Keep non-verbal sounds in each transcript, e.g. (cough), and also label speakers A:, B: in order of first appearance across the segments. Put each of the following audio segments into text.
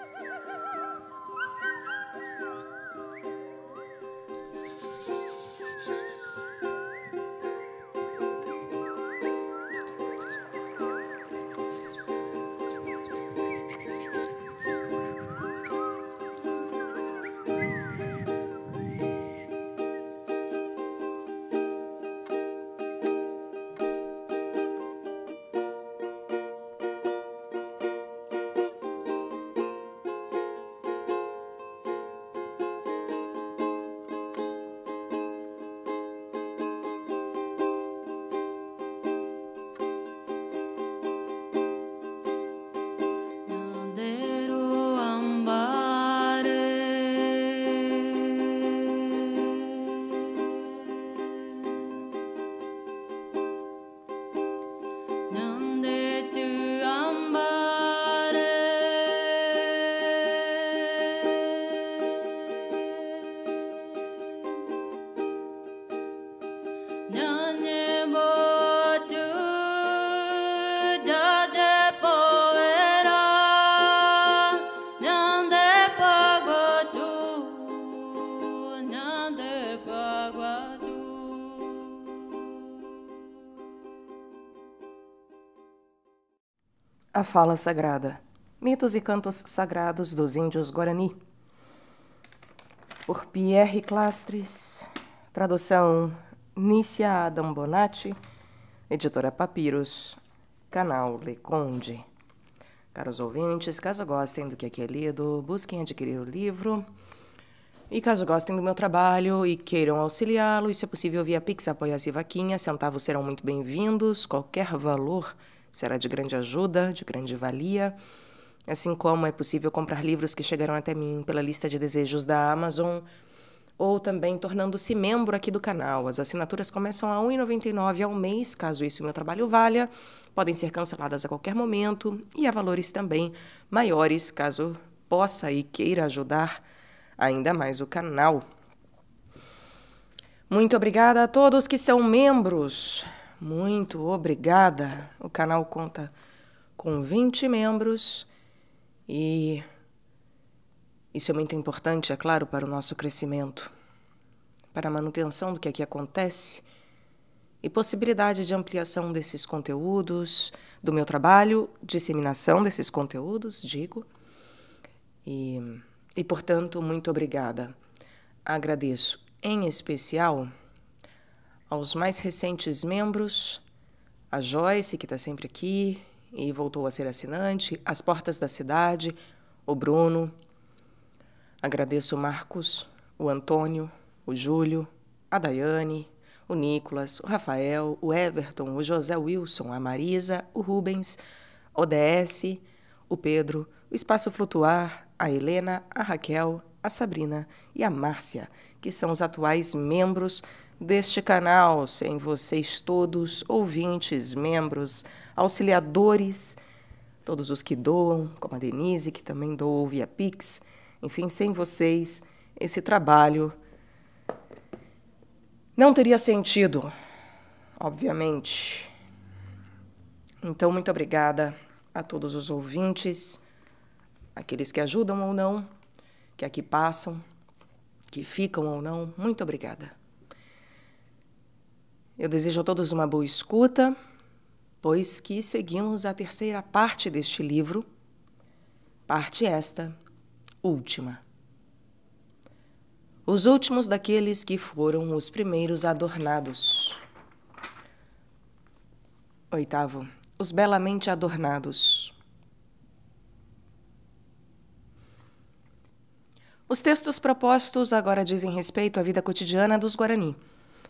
A: Thank (laughs) you. A Fala Sagrada Mitos e Cantos Sagrados dos Índios Guarani. Por Pierre Clastres. Tradução Nícia Adam Bonatti. Editora Papiros. Canal Leconde. Caros ouvintes, caso gostem do que aqui é lido, busquem adquirir o livro. E caso gostem do meu trabalho e queiram auxiliá-lo, isso é possível via Pix, apoia-se vaquinha, centavos serão muito bem-vindos, qualquer valor Será de grande ajuda, de grande valia. Assim como é possível comprar livros que chegaram até mim pela lista de desejos da Amazon ou também tornando-se membro aqui do canal. As assinaturas começam a R$ 1,99 ao mês, caso isso meu trabalho valha. Podem ser canceladas a qualquer momento e há valores também maiores, caso possa e queira ajudar ainda mais o canal. Muito obrigada a todos que são membros. Muito obrigada. O canal conta com 20 membros e isso é muito importante, é claro, para o nosso crescimento, para a manutenção do que aqui é acontece e possibilidade de ampliação desses conteúdos, do meu trabalho, disseminação desses conteúdos, digo. E, e portanto, muito obrigada. Agradeço em especial aos mais recentes membros, a Joyce, que está sempre aqui e voltou a ser assinante, As Portas da Cidade, o Bruno. Agradeço o Marcos, o Antônio, o Júlio, a Daiane, o Nicolas, o Rafael, o Everton, o José Wilson, a Marisa, o Rubens, o Ds, o Pedro, o Espaço Flutuar, a Helena, a Raquel, a Sabrina e a Márcia, que são os atuais membros deste canal, sem vocês todos, ouvintes, membros, auxiliadores, todos os que doam, como a Denise, que também doou via Pix, enfim, sem vocês, esse trabalho não teria sentido, obviamente. Então, muito obrigada a todos os ouvintes, aqueles que ajudam ou não, que aqui passam, que ficam ou não. Muito obrigada. Eu desejo a todos uma boa escuta, pois que seguimos a terceira parte deste livro, parte esta, última. Os últimos daqueles que foram os primeiros adornados. Oitavo, os belamente adornados. Os textos propostos agora dizem respeito à vida cotidiana dos Guarani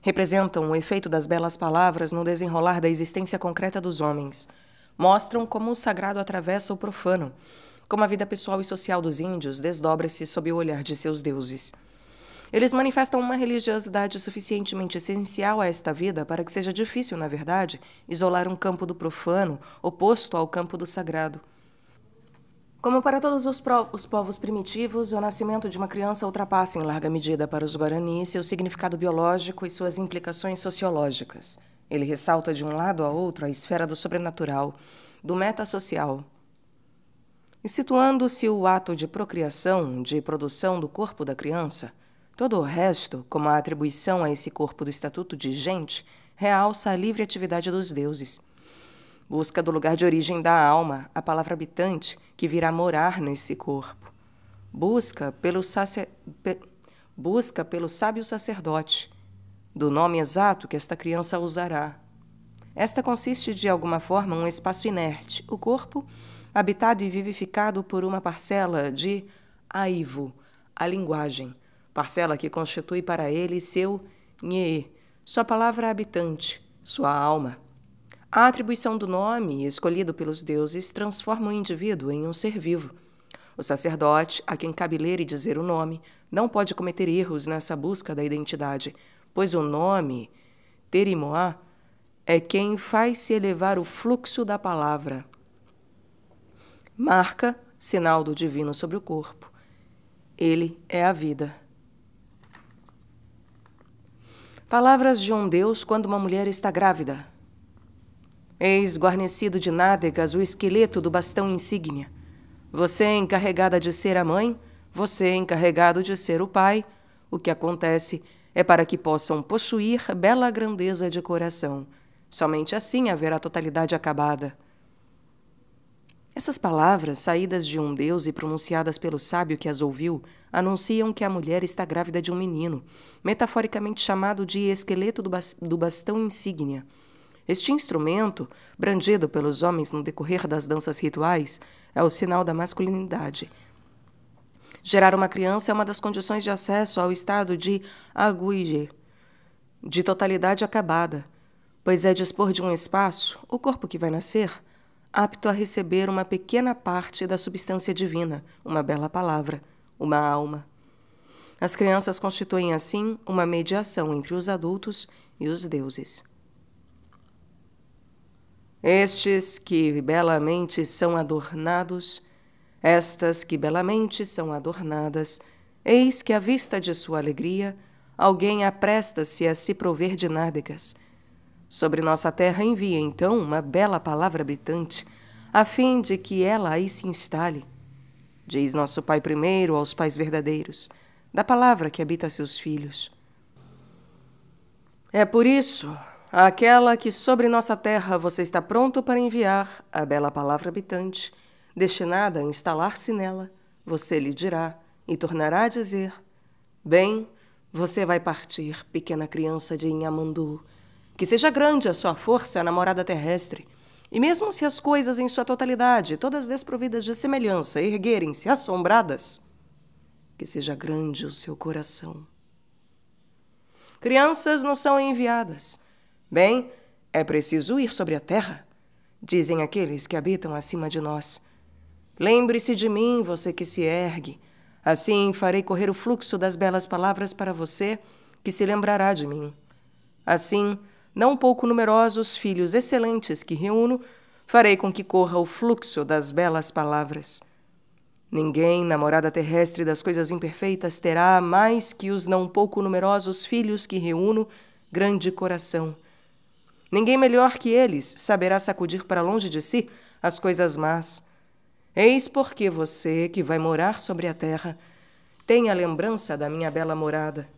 A: Representam o efeito das belas palavras no desenrolar da existência concreta dos homens. Mostram como o sagrado atravessa o profano, como a vida pessoal e social dos índios desdobra-se sob o olhar de seus deuses. Eles manifestam uma religiosidade suficientemente essencial a esta vida para que seja difícil, na verdade, isolar um campo do profano oposto ao campo do sagrado. Como para todos os, os, povos primitivos, o nascimento de uma criança ultrapassa em larga medida para os Guarani seu significado biológico e suas implicações sociológicas. Ele ressalta de um lado a outro a esfera do sobrenatural, do metasocial. E situando-se o ato de procriação, de produção do corpo da criança, todo o resto, como a atribuição a esse corpo do estatuto de gente, realça a livre atividade dos deuses busca do lugar de origem da alma, a palavra habitante, que virá morar nesse corpo. Busca pelo, sacer... Pe... busca pelo sábio sacerdote, do nome exato que esta criança usará. Esta consiste de alguma forma um espaço inerte, o corpo habitado e vivificado por uma parcela de aivo, a linguagem, parcela que constitui para ele seu nhe, sua palavra habitante, sua alma a atribuição do nome escolhido pelos deuses transforma o indivíduo em um ser vivo. O sacerdote, a quem cabe ler e dizer o nome, não pode cometer erros nessa busca da identidade, pois o nome, Terimoá, é quem faz se elevar o fluxo da palavra. Marca, sinal do divino sobre o corpo. Ele é a vida. Palavras de um Deus quando uma mulher está grávida. Eis guarnecido de nádegas o esqueleto do bastão insígnia. Você é encarregada de ser a mãe, você é encarregado de ser o pai. O que acontece é para que possam possuir bela grandeza de coração. Somente assim haverá totalidade acabada. Essas palavras, saídas de um Deus e pronunciadas pelo sábio que as ouviu, anunciam que a mulher está grávida de um menino, metaforicamente chamado de esqueleto do, bastão insígnia. Este instrumento, brandido pelos homens no decorrer das danças rituais, é o sinal da masculinidade. Gerar uma criança é uma das condições de acesso ao estado de aguije, de totalidade acabada, pois é dispor de um espaço, o corpo que vai nascer, apto a receber uma pequena parte da substância divina, uma bela palavra, uma alma. As crianças constituem, assim, uma mediação entre os adultos e os deuses. Estes que belamente são adornados, estas que belamente são adornadas, eis que à vista de sua alegria, alguém apresta-se a se prover de nádegas. Sobre nossa terra envia então uma bela palavra habitante, a fim de que ela aí se instale. Diz nosso Pai primeiro aos pais verdadeiros, da palavra que habita seus filhos. É por isso, Aquela que sobre nossa terra você está pronto para enviar a bela palavra habitante, destinada a instalar-se nela, você lhe dirá e tornará a dizer: Bem, você vai partir, pequena criança de Inhamandu. Que seja grande a sua força, a namorada terrestre. E mesmo se as coisas em sua totalidade, todas desprovidas de semelhança, erguerem-se assombradas, que seja grande o seu coração. Crianças não são enviadas Bem, é preciso ir sobre a terra, dizem aqueles que habitam acima de nós. Lembre-se de mim, você que se ergue. Assim farei correr o fluxo das belas palavras para você, que se lembrará de mim. Assim, não pouco numerosos filhos excelentes que reúno, farei com que corra o fluxo das belas palavras. Ninguém, na morada terrestre das coisas imperfeitas, terá mais que os não pouco numerosos filhos que reúno, grande coração Ninguém melhor que eles saberá sacudir para longe de si as coisas más. Eis porque você, que vai morar sobre a terra, tem a lembrança da minha bela morada.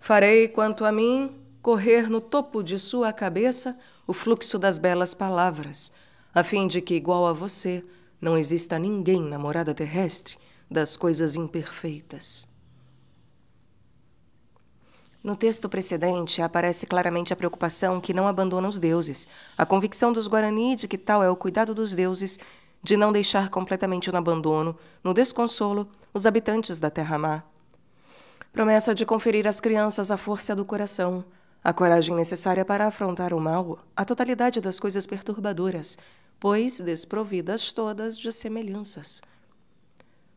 A: Farei, quanto a mim, correr no topo de sua cabeça o fluxo das belas palavras, a fim de que, igual a você, não exista ninguém na morada terrestre das coisas imperfeitas. No texto precedente, aparece claramente a preocupação que não abandona os deuses, a convicção dos Guarani de que tal é o cuidado dos deuses, de não deixar completamente no abandono, no desconsolo, os habitantes da terra-má. Promessa de conferir às crianças a força do coração, a coragem necessária para afrontar o mal, a totalidade das coisas perturbadoras, pois desprovidas todas de semelhanças.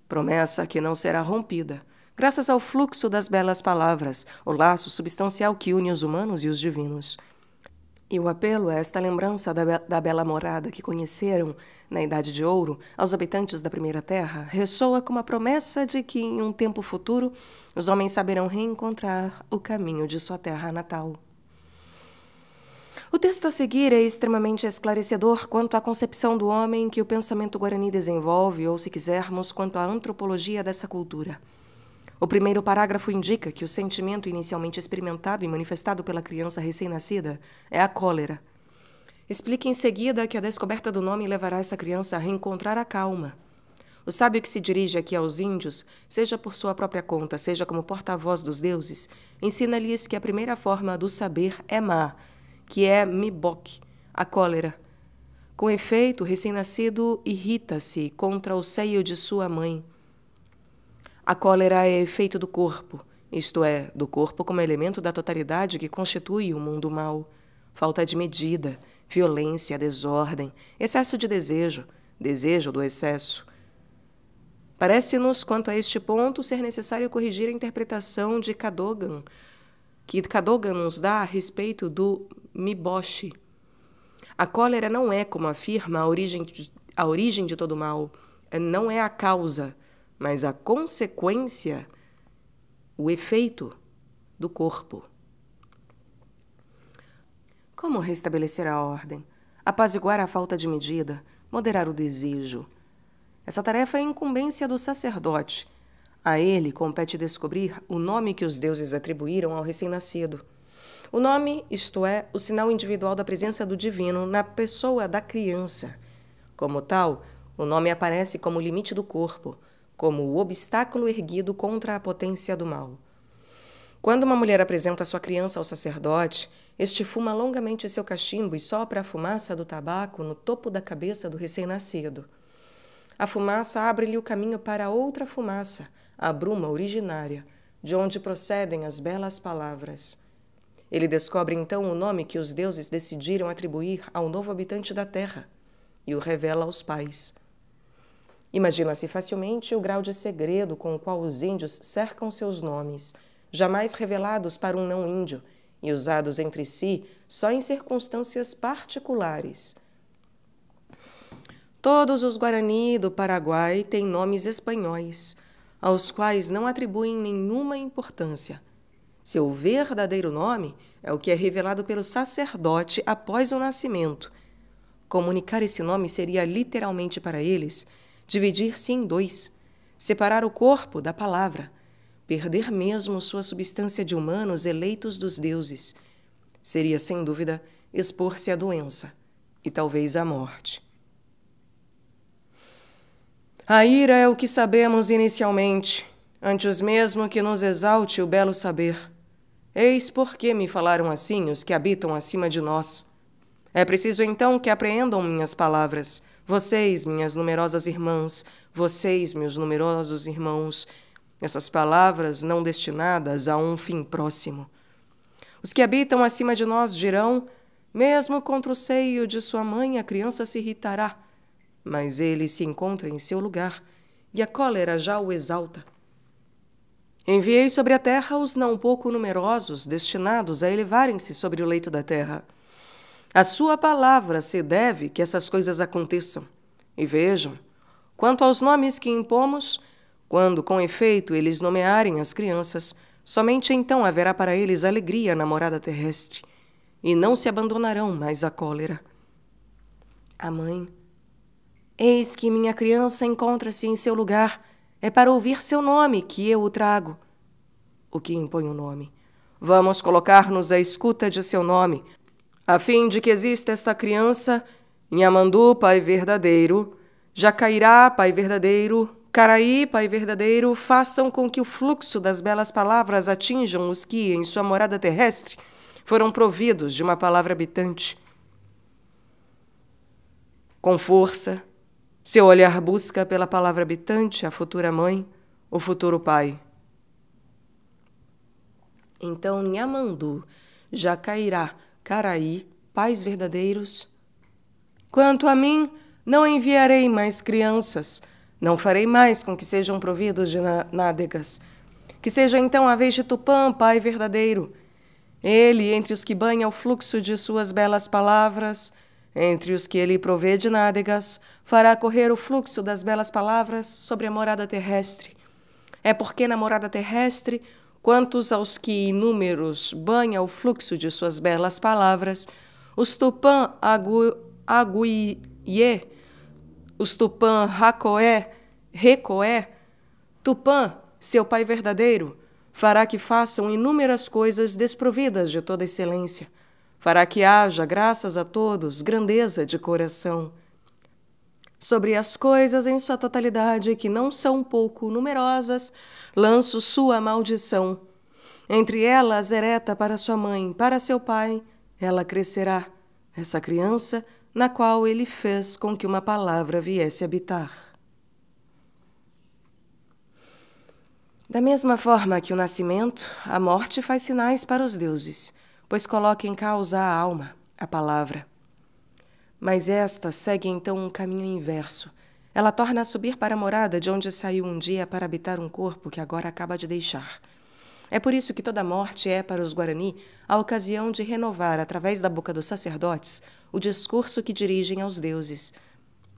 A: Promessa que não será rompida, graças ao fluxo das belas palavras, o laço substancial que une os humanos e os divinos. E o apelo a esta lembrança da, be da, bela morada que conheceram, na Idade de Ouro, aos habitantes da Primeira Terra, ressoa como a promessa de que, em um tempo futuro, os homens saberão reencontrar o caminho de sua terra natal. O texto a seguir é extremamente esclarecedor quanto à concepção do homem que o pensamento guarani desenvolve, ou, se quisermos, quanto à antropologia dessa cultura. O primeiro parágrafo indica que o sentimento inicialmente experimentado e manifestado pela criança recém-nascida é a cólera. Explica em seguida que a descoberta do nome levará essa criança a reencontrar a calma. O sábio que se dirige aqui aos índios, seja por sua própria conta, seja como porta-voz dos deuses, ensina-lhes que a primeira forma do saber é má, que é mibok, a cólera. Com efeito, o recém-nascido irrita-se contra o seio de sua mãe a cólera é efeito do corpo, isto é, do corpo como elemento da totalidade que constitui o mundo mal. Falta de medida, violência, desordem, excesso de desejo, desejo do excesso. Parece-nos, quanto a este ponto, ser necessário corrigir a interpretação de Cadogan, que Cadogan nos dá a respeito do miboshi. A cólera não é, como afirma, a origem de, a origem de todo mal, não é a causa mas a consequência, o efeito do corpo. Como restabelecer a ordem, apaziguar a falta de medida, moderar o desejo? Essa tarefa é incumbência do sacerdote. A ele compete descobrir o nome que os deuses atribuíram ao recém-nascido. O nome, isto é, o sinal individual da presença do divino na pessoa da criança. Como tal, o nome aparece como limite do corpo, como o obstáculo erguido contra a potência do mal. Quando uma mulher apresenta sua criança ao sacerdote, este fuma longamente seu cachimbo e sopra a fumaça do tabaco no topo da cabeça do recém-nascido. A fumaça abre-lhe o caminho para outra fumaça, a bruma originária, de onde procedem as belas palavras. Ele descobre então o nome que os deuses decidiram atribuir ao novo habitante da terra e o revela aos pais. Imagina-se facilmente o grau de segredo com o qual os índios cercam seus nomes, jamais revelados para um não-índio e usados entre si só em circunstâncias particulares. Todos os Guarani do Paraguai têm nomes espanhóis, aos quais não atribuem nenhuma importância. Seu verdadeiro nome é o que é revelado pelo sacerdote após o nascimento. Comunicar esse nome seria literalmente para eles dividir-se em dois, separar o corpo da palavra, perder mesmo sua substância de humanos eleitos dos deuses. Seria, sem dúvida, expor-se à doença e talvez à morte. A ira é o que sabemos inicialmente, antes mesmo que nos exalte o belo saber. Eis por que me falaram assim os que habitam acima de nós. É preciso então que apreendam minhas palavras, vocês, minhas numerosas irmãs, vocês, meus numerosos irmãos, essas palavras não destinadas a um fim próximo. Os que habitam acima de nós dirão: mesmo contra o seio de sua mãe, a criança se irritará, mas ele se encontra em seu lugar, e a cólera já o exalta. Enviei sobre a terra os não pouco numerosos, destinados a elevarem-se sobre o leito da terra. A sua palavra se deve que essas coisas aconteçam. E vejam, quanto aos nomes que impomos, quando com efeito eles nomearem as crianças, somente então haverá para eles alegria na morada terrestre, e não se abandonarão mais à cólera. A mãe. Eis que minha criança encontra-se em seu lugar. É para ouvir seu nome que eu o trago. O que impõe o nome. Vamos colocar-nos à escuta de seu nome, a fim de que exista essa criança em Amandu, Pai verdadeiro, Jacairá, Pai verdadeiro, Caraí, Pai verdadeiro, façam com que o fluxo das belas palavras atinjam os que, em sua morada terrestre, foram providos de uma palavra habitante. Com força, seu olhar busca pela palavra habitante a futura mãe, o futuro pai. Então Nhamandu, Jacairá, Caraí, pais verdadeiros. Quanto a mim, não enviarei mais crianças, não farei mais com que sejam providos de nádegas. Que seja então a vez de Tupã, pai verdadeiro. Ele, entre os que banha o fluxo de suas belas palavras, entre os que ele provê de nádegas, fará correr o fluxo das belas palavras sobre a morada terrestre. É porque na morada terrestre Quantos aos que inúmeros banha o fluxo de suas belas palavras, os Tupã agu, Aguié, os Tupã Racoé, Recoé, Tupã, seu pai verdadeiro, fará que façam inúmeras coisas desprovidas de toda excelência, fará que haja, graças a todos, grandeza de coração sobre as coisas em sua totalidade, que não são pouco numerosas, lanço sua maldição. Entre elas, ereta para sua mãe, para seu pai, ela crescerá, essa criança, na qual ele fez com que uma palavra viesse habitar. Da mesma forma que o nascimento, a morte faz sinais para os deuses, pois coloca em causa a alma, a palavra. Mas esta segue então um caminho inverso. Ela torna a subir para a morada de onde saiu um dia para habitar um corpo que agora acaba de deixar. É por isso que toda morte é, para os Guarani, a ocasião de renovar, através da boca dos sacerdotes, o discurso que dirigem aos deuses.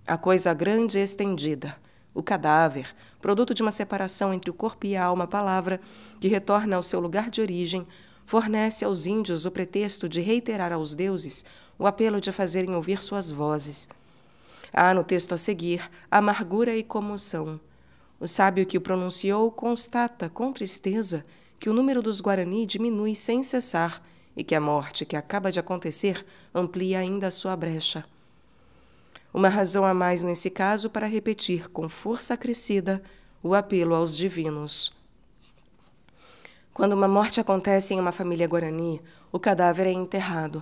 A: A coisa grande e estendida, o cadáver, produto de uma separação entre o corpo e a alma, palavra, que retorna ao seu lugar de origem, fornece aos índios o pretexto de reiterar aos deuses o apelo de fazerem ouvir suas vozes. Há no texto a seguir amargura e comoção. O sábio que o pronunciou constata, com tristeza, que o número dos Guarani diminui sem cessar e que a morte que acaba de acontecer amplia ainda a sua brecha. Uma razão a mais nesse caso para repetir com força acrescida o apelo aos divinos. Quando uma morte acontece em uma família guarani, o cadáver é enterrado.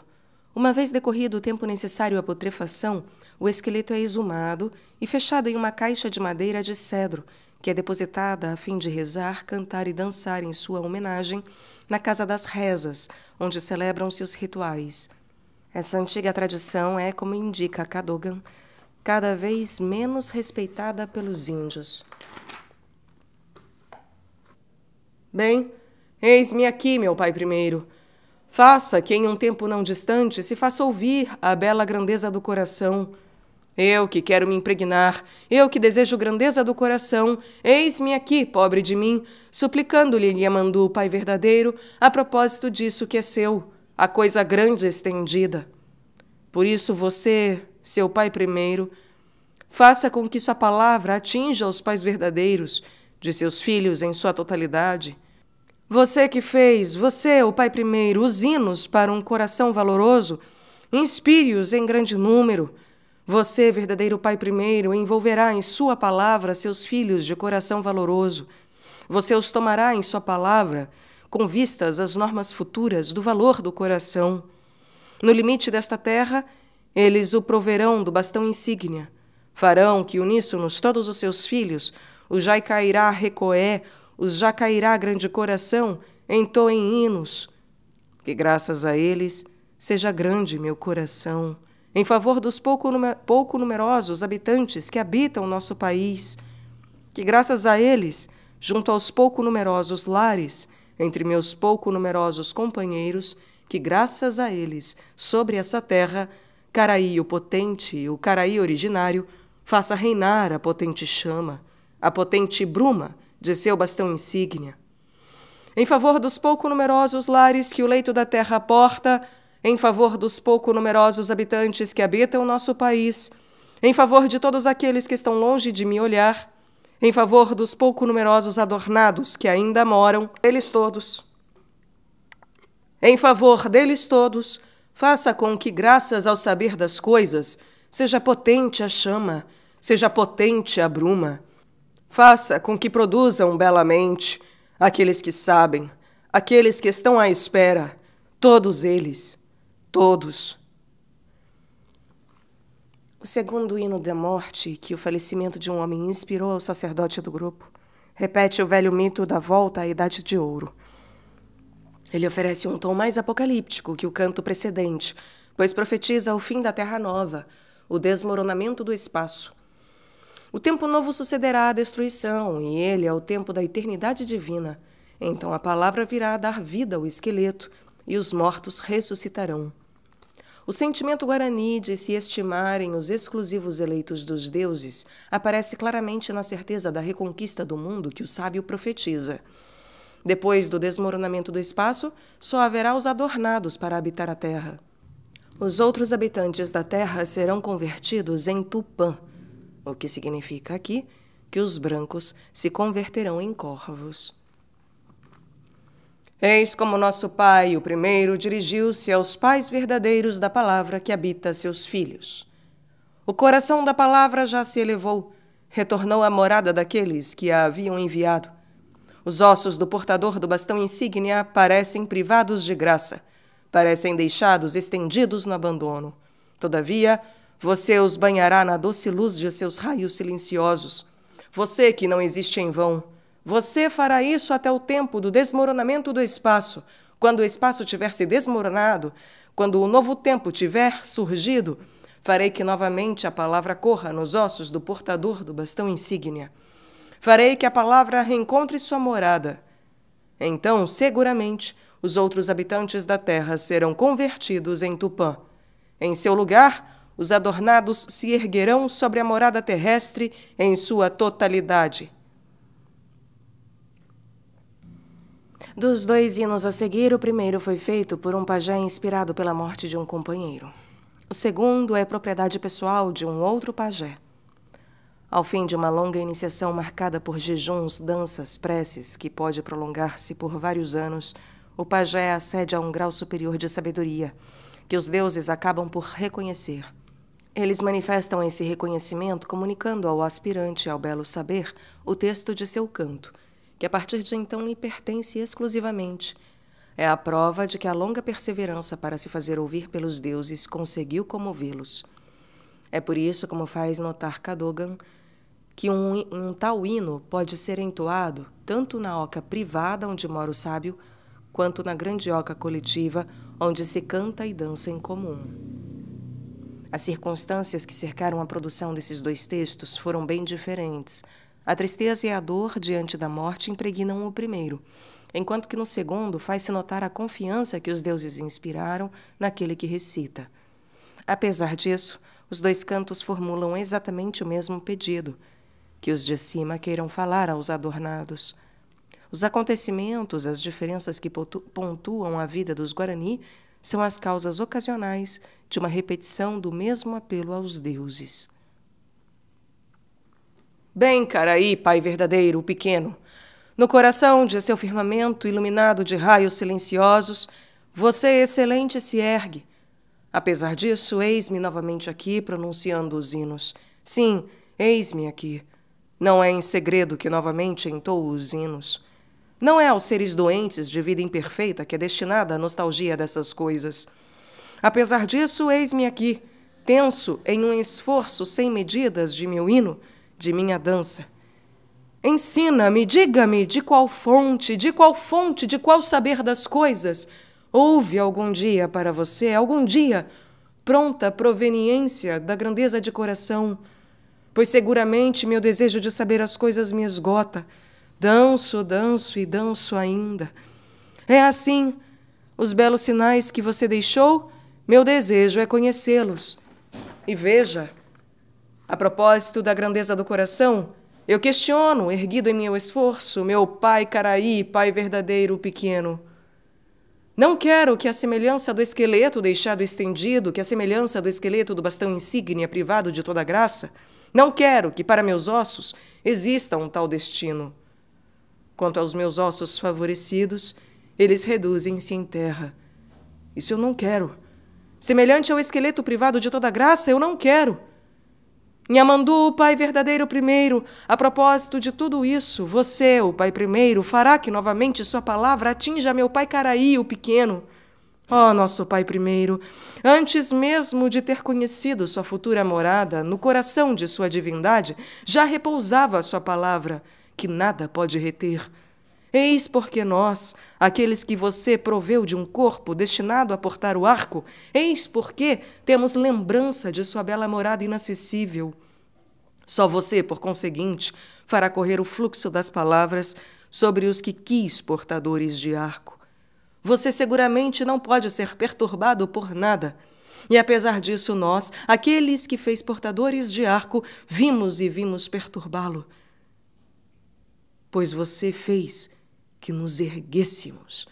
A: Uma vez decorrido o tempo necessário à putrefação, o esqueleto é exumado e fechado em uma caixa de madeira de cedro, que é depositada a fim de rezar, cantar e dançar em sua homenagem na Casa das Rezas, onde celebram-se os rituais. Essa antiga tradição é, como indica Cadogan, cada vez menos respeitada pelos índios. Bem, eis-me aqui, meu pai primeiro. Faça que em um tempo não distante se faça ouvir a bela grandeza do coração. Eu que quero me impregnar, eu que desejo grandeza do coração, eis-me aqui, pobre de mim, suplicando-lhe Yamandu, Pai verdadeiro, a propósito disso que é seu, a coisa grande estendida. Por isso você, seu Pai primeiro, faça com que sua palavra atinja os pais verdadeiros de seus filhos em sua totalidade você que fez, você, o Pai Primeiro, os hinos para um coração valoroso, inspire-os em grande número. Você, verdadeiro Pai Primeiro, envolverá em Sua palavra seus filhos de coração valoroso. Você os tomará em Sua palavra com vistas às normas futuras do valor do coração. No limite desta terra, eles o proverão do bastão insígnia. Farão que, uníssonos, todos os seus filhos, o cairá, Recoé, os Jacairá Grande Coração entoem hinos. Que graças a eles seja grande meu coração, em favor dos pouco, numer pouco numerosos habitantes que habitam nosso país. Que graças a eles, junto aos pouco numerosos lares, entre meus pouco numerosos companheiros, que graças a eles, sobre essa terra, Caraí o potente, o Caraí originário, faça reinar a potente chama, a potente bruma de seu bastão insígnia, em favor dos pouco numerosos lares que o leito da terra aporta, em favor dos pouco numerosos habitantes que habitam nosso país, em favor de todos aqueles que estão longe de me olhar, em favor dos pouco numerosos adornados que ainda moram, eles todos. Em favor deles todos, faça com que, graças ao saber das coisas, seja potente a chama, seja potente a bruma, Faça com que produzam belamente aqueles que sabem, aqueles que estão à espera, todos eles, todos. O segundo hino da morte que o falecimento de um homem inspirou ao sacerdote do grupo repete o velho mito da volta à Idade de Ouro. Ele oferece um tom mais apocalíptico que o canto precedente, pois profetiza o fim da Terra Nova, o desmoronamento do espaço, o tempo novo sucederá à destruição, e ele é o tempo da eternidade divina. Então a palavra virá a dar vida ao esqueleto, e os mortos ressuscitarão. O sentimento guarani de se estimarem os exclusivos eleitos dos deuses aparece claramente na certeza da reconquista do mundo que o sábio profetiza. Depois do desmoronamento do espaço, só haverá os adornados para habitar a terra. Os outros habitantes da terra serão convertidos em Tupã, o que significa aqui que os brancos se converterão em corvos. Eis como nosso pai, o primeiro, dirigiu-se aos pais verdadeiros da palavra que habita seus filhos. O coração da palavra já se elevou, retornou à morada daqueles que a haviam enviado. Os ossos do portador do bastão insígnia parecem privados de graça, parecem deixados estendidos no abandono. Todavia, você os banhará na doce luz de seus raios silenciosos. Você que não existe em vão. Você fará isso até o tempo do desmoronamento do espaço. Quando o espaço tiver se desmoronado, quando o novo tempo tiver surgido, farei que novamente a palavra corra nos ossos do portador do bastão insígnia. Farei que a palavra reencontre sua morada. Então, seguramente, os outros habitantes da terra serão convertidos em Tupã. Em seu lugar, os adornados se erguerão sobre a morada terrestre em sua totalidade. Dos dois hinos a seguir, o primeiro foi feito por um pajé inspirado pela morte de um companheiro. O segundo é propriedade pessoal de um outro pajé. Ao fim de uma longa iniciação marcada por jejuns, danças, preces, que pode prolongar-se por vários anos, o pajé acede a um grau superior de sabedoria, que os deuses acabam por reconhecer. Eles manifestam esse reconhecimento comunicando ao aspirante ao belo saber o texto de seu canto, que a partir de então lhe pertence exclusivamente. É a prova de que a longa perseverança para se fazer ouvir pelos deuses conseguiu comovê-los. É por isso, como faz notar Cadogan, que um, um tal hino pode ser entoado tanto na oca privada, onde mora o sábio, quanto na grande oca coletiva, onde se canta e dança em comum. As circunstâncias que cercaram a produção desses dois textos foram bem diferentes. A tristeza e a dor diante da morte impregnam o primeiro, enquanto que no segundo faz-se notar a confiança que os deuses inspiraram naquele que recita. Apesar disso, os dois cantos formulam exatamente o mesmo pedido: que os de cima queiram falar aos adornados. Os acontecimentos, as diferenças que pontuam a vida dos Guarani são as causas ocasionais de uma repetição do mesmo apelo aos deuses. Bem, Caraí, Pai verdadeiro, o pequeno, no coração de seu firmamento iluminado de raios silenciosos, você excelente se ergue. Apesar disso, eis-me novamente aqui pronunciando os hinos. Sim, eis-me aqui. Não é em segredo que novamente entoo os hinos. Não é aos seres doentes de vida imperfeita que é destinada a nostalgia dessas coisas. Apesar disso, eis-me aqui, tenso em um esforço sem medidas de meu hino, de minha dança. Ensina-me, diga-me de qual fonte, de qual fonte, de qual saber das coisas houve algum dia para você, algum dia, pronta proveniência da grandeza de coração. Pois seguramente meu desejo de saber as coisas me esgota Danço, danço e danço ainda. É assim. Os belos sinais que você deixou, meu desejo é conhecê-los. E veja, a propósito da grandeza do coração, eu questiono, erguido em meu esforço, meu pai caraí, pai verdadeiro pequeno. Não quero que a semelhança do esqueleto deixado estendido, que a semelhança do esqueleto do bastão insígnia privado de toda graça, não quero que para meus ossos exista um tal destino. Quanto aos meus ossos favorecidos, eles reduzem-se em terra. Isso eu não quero. Semelhante ao esqueleto privado de toda graça, eu não quero. Nhamandu, o Pai verdadeiro primeiro, a propósito de tudo isso, você, o Pai primeiro, fará que novamente sua palavra atinja meu Pai Caraí, o pequeno. oh, nosso Pai primeiro, antes mesmo de ter conhecido sua futura morada, no coração de sua divindade, já repousava a sua palavra que nada pode reter. Eis porque nós, aqueles que você proveu de um corpo destinado a portar o arco, eis porque temos lembrança de sua bela morada inacessível. Só você, por conseguinte, fará correr o fluxo das palavras sobre os que quis portadores de arco. Você seguramente não pode ser perturbado por nada. E apesar disso, nós, aqueles que fez portadores de arco, vimos e vimos perturbá-lo pois você fez que nos erguêssemos.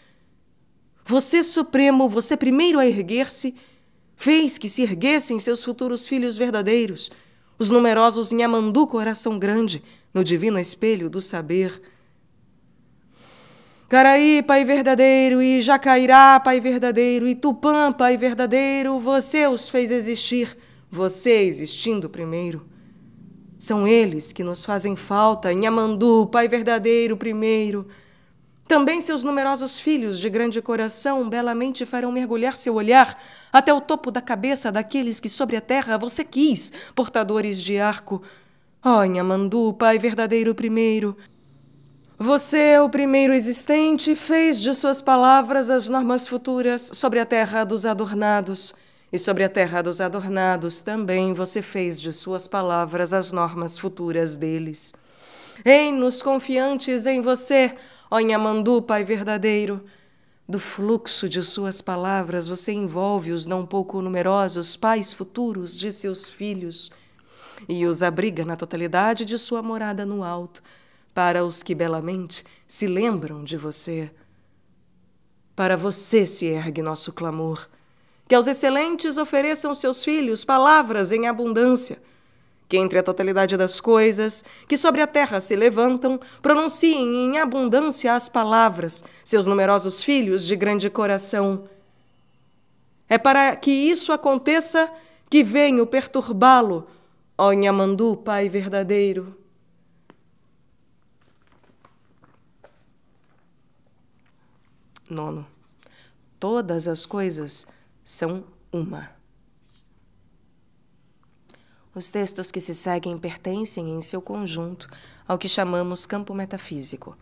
A: Você, Supremo, você primeiro a erguer-se, fez que se erguessem seus futuros filhos verdadeiros, os numerosos Nhamandu Coração Grande, no divino espelho do saber. Caraí, Pai verdadeiro, e Jacairá, Pai verdadeiro, e Tupã, Pai verdadeiro, você os fez existir, você existindo primeiro. São eles que nos fazem falta, Inhamandu, Pai Verdadeiro, primeiro. Também seus numerosos filhos de grande coração belamente farão mergulhar seu olhar até o topo da cabeça daqueles que sobre a terra você quis, portadores de arco. Ó oh, Inhamandu, Pai Verdadeiro, primeiro. Você, o primeiro existente, fez de suas palavras as normas futuras sobre a terra dos adornados. E sobre a terra dos adornados também você fez de suas palavras as normas futuras deles. Ei-nos confiantes em você, ó Inhamandu, Pai verdadeiro. Do fluxo de suas palavras você envolve os não pouco numerosos pais futuros de seus filhos e os abriga na totalidade de sua morada no alto, para os que belamente se lembram de você. Para você se ergue nosso clamor que aos excelentes ofereçam seus filhos palavras em abundância. Que entre a totalidade das coisas que sobre a terra se levantam, pronunciem em abundância as palavras, seus numerosos filhos de grande coração. É para que isso aconteça que venho perturbá-lo, ó Nhamandu, Pai verdadeiro. Nono. Todas as coisas são uma. Os textos que se seguem pertencem, em seu conjunto, ao que chamamos campo metafísico.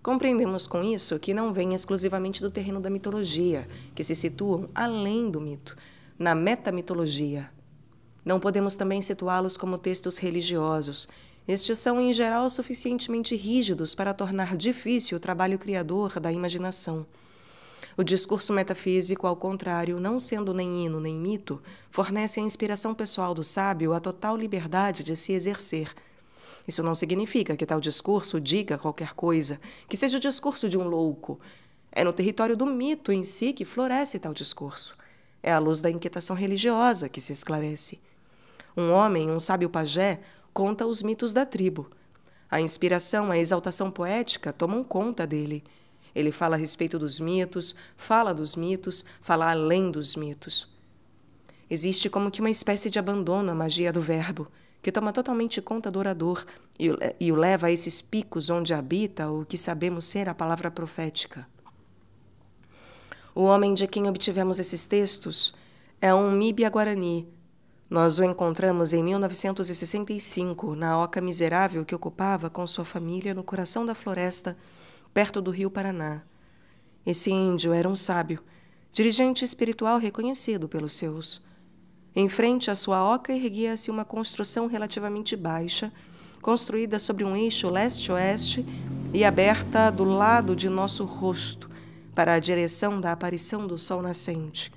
A: Compreendemos com isso que não vêm exclusivamente do terreno da mitologia, que se situam além do mito, na metamitologia. Não podemos também situá-los como textos religiosos. Estes são, em geral, suficientemente rígidos para tornar difícil o trabalho criador da imaginação. O discurso metafísico, ao contrário, não sendo nem hino nem mito, fornece à inspiração pessoal do sábio a total liberdade de se exercer. Isso não significa que tal discurso diga qualquer coisa, que seja o discurso de um louco. É no território do mito em si que floresce tal discurso. É à luz da inquietação religiosa que se esclarece. Um homem, um sábio pajé, conta os mitos da tribo. A inspiração, a exaltação poética tomam conta dele. Ele fala a respeito dos mitos, fala dos mitos, fala além dos mitos. Existe como que uma espécie de abandono à magia do verbo, que toma totalmente conta do orador e, e o leva a esses picos onde habita o que sabemos ser a palavra profética. O homem de quem obtivemos esses textos é um Míbia Guarani. Nós o encontramos em 1965, na oca miserável que ocupava com sua família no coração da floresta perto do rio Paraná. Esse índio era um sábio, dirigente espiritual reconhecido pelos seus. Em frente à sua oca erguia-se uma construção relativamente baixa, construída sobre um eixo leste-oeste e aberta do lado de nosso rosto, para a direção da aparição do sol nascente.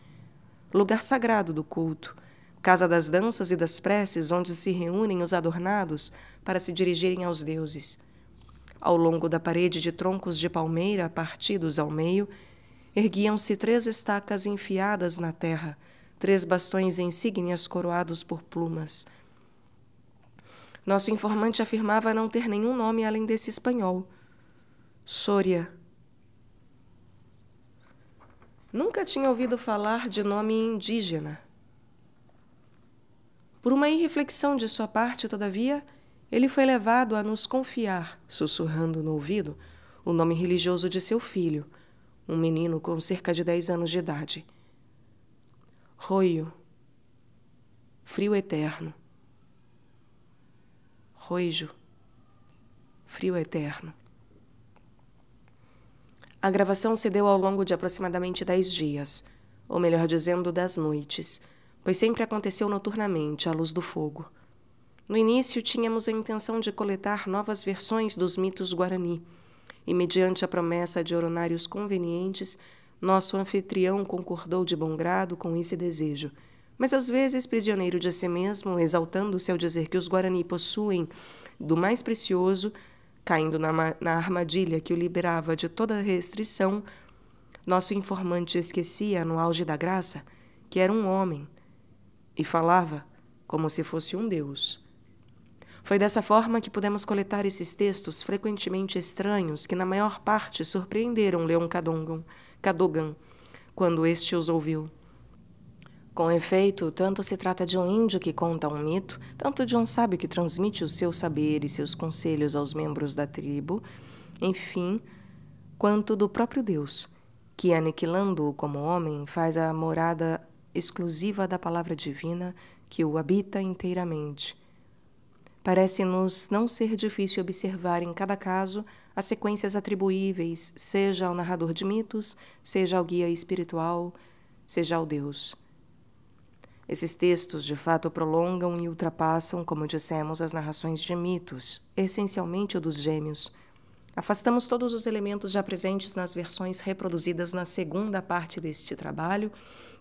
A: Lugar sagrado do culto, casa das danças e das preces onde se reúnem os adornados para se dirigirem aos deuses. Ao longo da parede de troncos de palmeira partidos ao meio, erguiam-se três estacas enfiadas na terra, três bastões insígnias coroados por plumas. Nosso informante afirmava não ter nenhum nome além desse espanhol. Soria. Nunca tinha ouvido falar de nome indígena. Por uma irreflexão de sua parte, todavia, ele foi levado a nos confiar, sussurrando no ouvido, o nome religioso de seu filho, um menino com cerca de 10 anos de idade. Roio. Frio eterno. Roijo. Frio eterno. A gravação se deu ao longo de aproximadamente dez dias, ou melhor dizendo, das noites, pois sempre aconteceu noturnamente, à luz do fogo. No início, tínhamos a intenção de coletar novas versões dos mitos guarani, e, mediante a promessa de horários convenientes, nosso anfitrião concordou de bom grado com esse desejo. Mas às vezes, prisioneiro de si mesmo, exaltando-se ao dizer que os guarani possuem do mais precioso, caindo na, na armadilha que o liberava de toda restrição, nosso informante esquecia, no auge da graça, que era um homem e falava como se fosse um deus. Foi dessa forma que pudemos coletar esses textos frequentemente estranhos que, na maior parte, surpreenderam Leon Cadogan quando este os ouviu. Com efeito, tanto se trata de um índio que conta um mito, tanto de um sábio que transmite o seu saber e seus conselhos aos membros da tribo, enfim, quanto do próprio Deus, que, aniquilando-o como homem, faz a morada exclusiva da palavra divina que o habita inteiramente Parece-nos não ser difícil observar em cada caso as sequências atribuíveis, seja ao narrador de mitos, seja ao guia espiritual, seja ao Deus. Esses textos, de fato, prolongam e ultrapassam, como dissemos, as narrações de mitos, essencialmente o dos gêmeos. Afastamos todos os elementos já presentes nas versões reproduzidas na segunda parte deste trabalho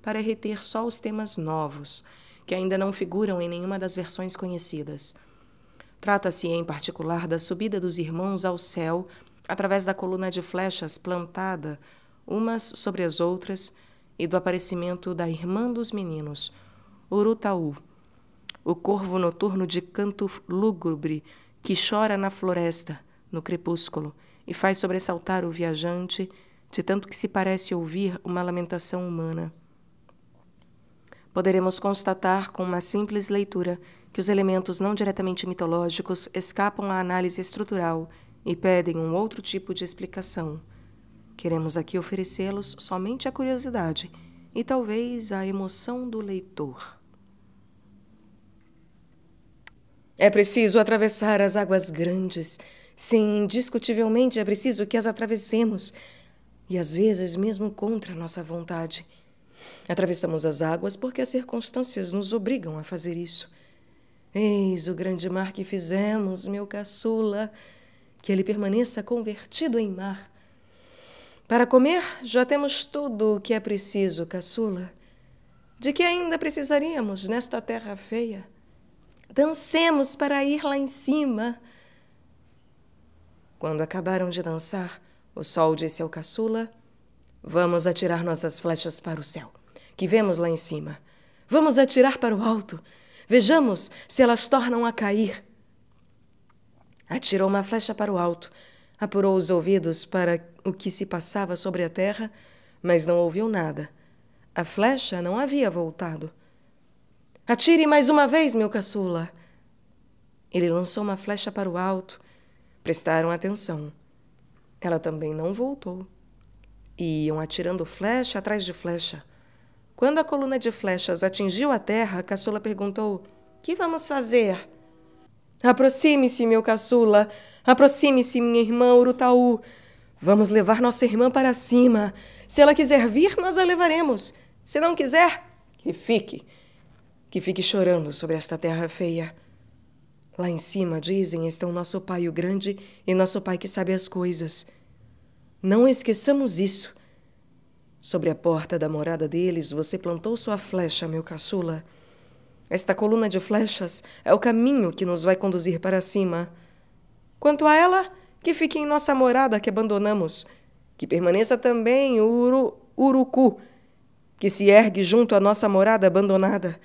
A: para reter só os temas novos, que ainda não figuram em nenhuma das versões conhecidas. Trata-se, em particular, da subida dos irmãos ao céu através da coluna de flechas plantada umas sobre as outras e do aparecimento da irmã dos meninos, Urutaú, o corvo noturno de canto lúgubre que chora na floresta, no crepúsculo, e faz sobressaltar o viajante, de tanto que se parece ouvir uma lamentação humana. Poderemos constatar com uma simples leitura que os elementos não diretamente mitológicos escapam à análise estrutural e pedem um outro tipo de explicação. Queremos aqui oferecê-los somente à curiosidade e talvez à emoção do leitor. É preciso atravessar as águas grandes. Sim, indiscutivelmente é preciso que as atravessemos, e às vezes mesmo contra nossa vontade. Atravessamos as águas porque as circunstâncias nos obrigam a fazer isso. Eis o grande mar que fizemos, meu caçula, que ele permaneça convertido em mar. Para comer, já temos tudo o que é preciso, caçula. De que ainda precisaríamos nesta terra feia? Dancemos para ir lá em cima. Quando acabaram de dançar, o sol disse ao caçula: Vamos atirar nossas flechas para o céu, que vemos lá em cima. Vamos atirar para o alto Vejamos se elas tornam a cair. Atirou uma flecha para o alto, apurou os ouvidos para o que se passava sobre a terra, mas não ouviu nada. A flecha não havia voltado. Atire mais uma vez, meu caçula! Ele lançou uma flecha para o alto. Prestaram atenção. Ela também não voltou. E iam atirando flecha atrás de flecha. Quando a coluna de flechas atingiu a terra, Caçula perguntou: Que vamos fazer? Aproxime-se, meu caçula. Aproxime-se, minha irmã Urutaú. Vamos levar nossa irmã para cima. Se ela quiser vir, nós a levaremos. Se não quiser, que fique. Que fique chorando sobre esta terra feia. Lá em cima, dizem, estão nosso Pai o Grande e nosso Pai que sabe as coisas. Não esqueçamos isso. Sobre a porta da morada deles, você plantou sua flecha, meu caçula. Esta coluna de flechas é o caminho que nos vai conduzir para cima. Quanto a ela, que fique em nossa morada que abandonamos, que permaneça também o uru, urucu, que se ergue junto à nossa morada abandonada.